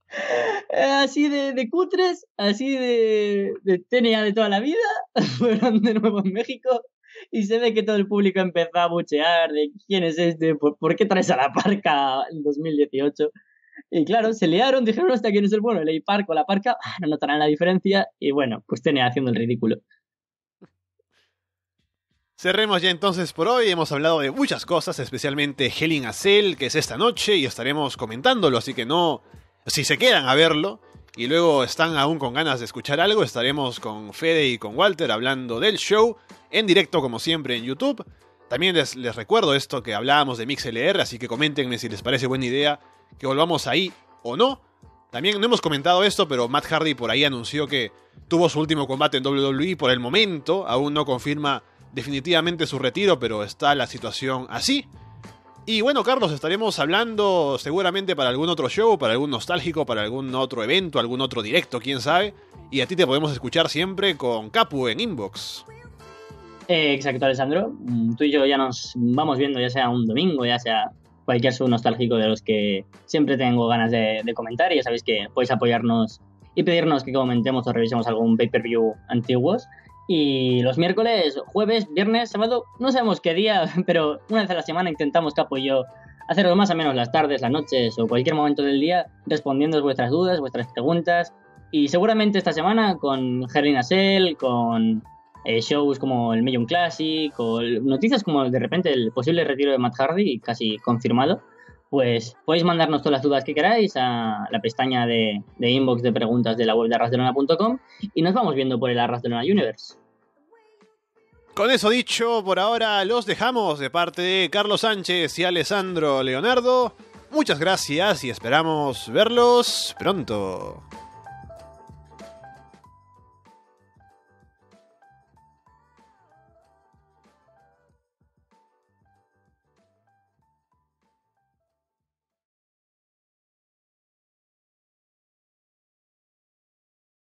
*laughs* Eh, así de, de, cutres, así de, de TNA de toda la vida, *laughs* fueron de nuevo en México y se ve que todo el público empezó a buchear de quién es este, por, qué traes a la parca en 2018. Y claro, se learon, dijeron hasta quién es el bueno, el Park o la parca, ah, no notarán la diferencia y bueno, pues TNA haciendo el ridículo. Cerremos ya entonces por hoy. Hemos hablado de muchas cosas, especialmente Helling Acel, que es esta noche, y estaremos comentándolo, así que no, si se quedan a verlo y luego están aún con ganas de escuchar algo, estaremos con Fede y con Walter hablando del show en directo como siempre en YouTube. También les, recuerdo esto que hablábamos de MixLR, así que comentenme si les parece buena idea que volvamos ahí o no. También no hemos comentado esto, pero Matt Hardy por ahí anunció que tuvo su último combate en WWE por el momento, aún no confirma definitivamente su retiro, pero está la situación así. Y bueno, Carlos, estaremos hablando seguramente para algún otro show, para algún nostálgico, para algún otro evento, algún otro directo, quién sabe. Y a ti te podemos escuchar siempre con Capu en Inbox. Eh, exacto, Alessandro. Mm, tú y yo ya nos vamos viendo, ya sea un domingo, ya sea cualquier show nostálgico de los que siempre tengo ganas de, de comentar. Y ya sabéis que podéis apoyarnos y pedirnos que comentemos o revisemos algún pay-per-view antiguos y los miércoles, jueves, viernes, sábado, no sabemos qué día, *laughs* pero una vez a la semana intentamos, Capo y yo, haceros más o menos las tardes, las noches o cualquier momento del día, respondiendo vuestras dudas, vuestras preguntas. Y seguramente esta semana con Gerlin Asel con eh, shows como el Million Classic, con noticias como de repente el posible retiro de Matt Hardy, casi confirmado pues podéis mandarnos todas las dudas que queráis a la pestaña de, inbox de preguntas de la web de arrasdelona.com y nos vamos viendo por el Arrasdelona Universe. Con eso dicho, por ahora los dejamos de parte de Carlos Sánchez y Alessandro Leonardo. Muchas gracias y esperamos verlos pronto.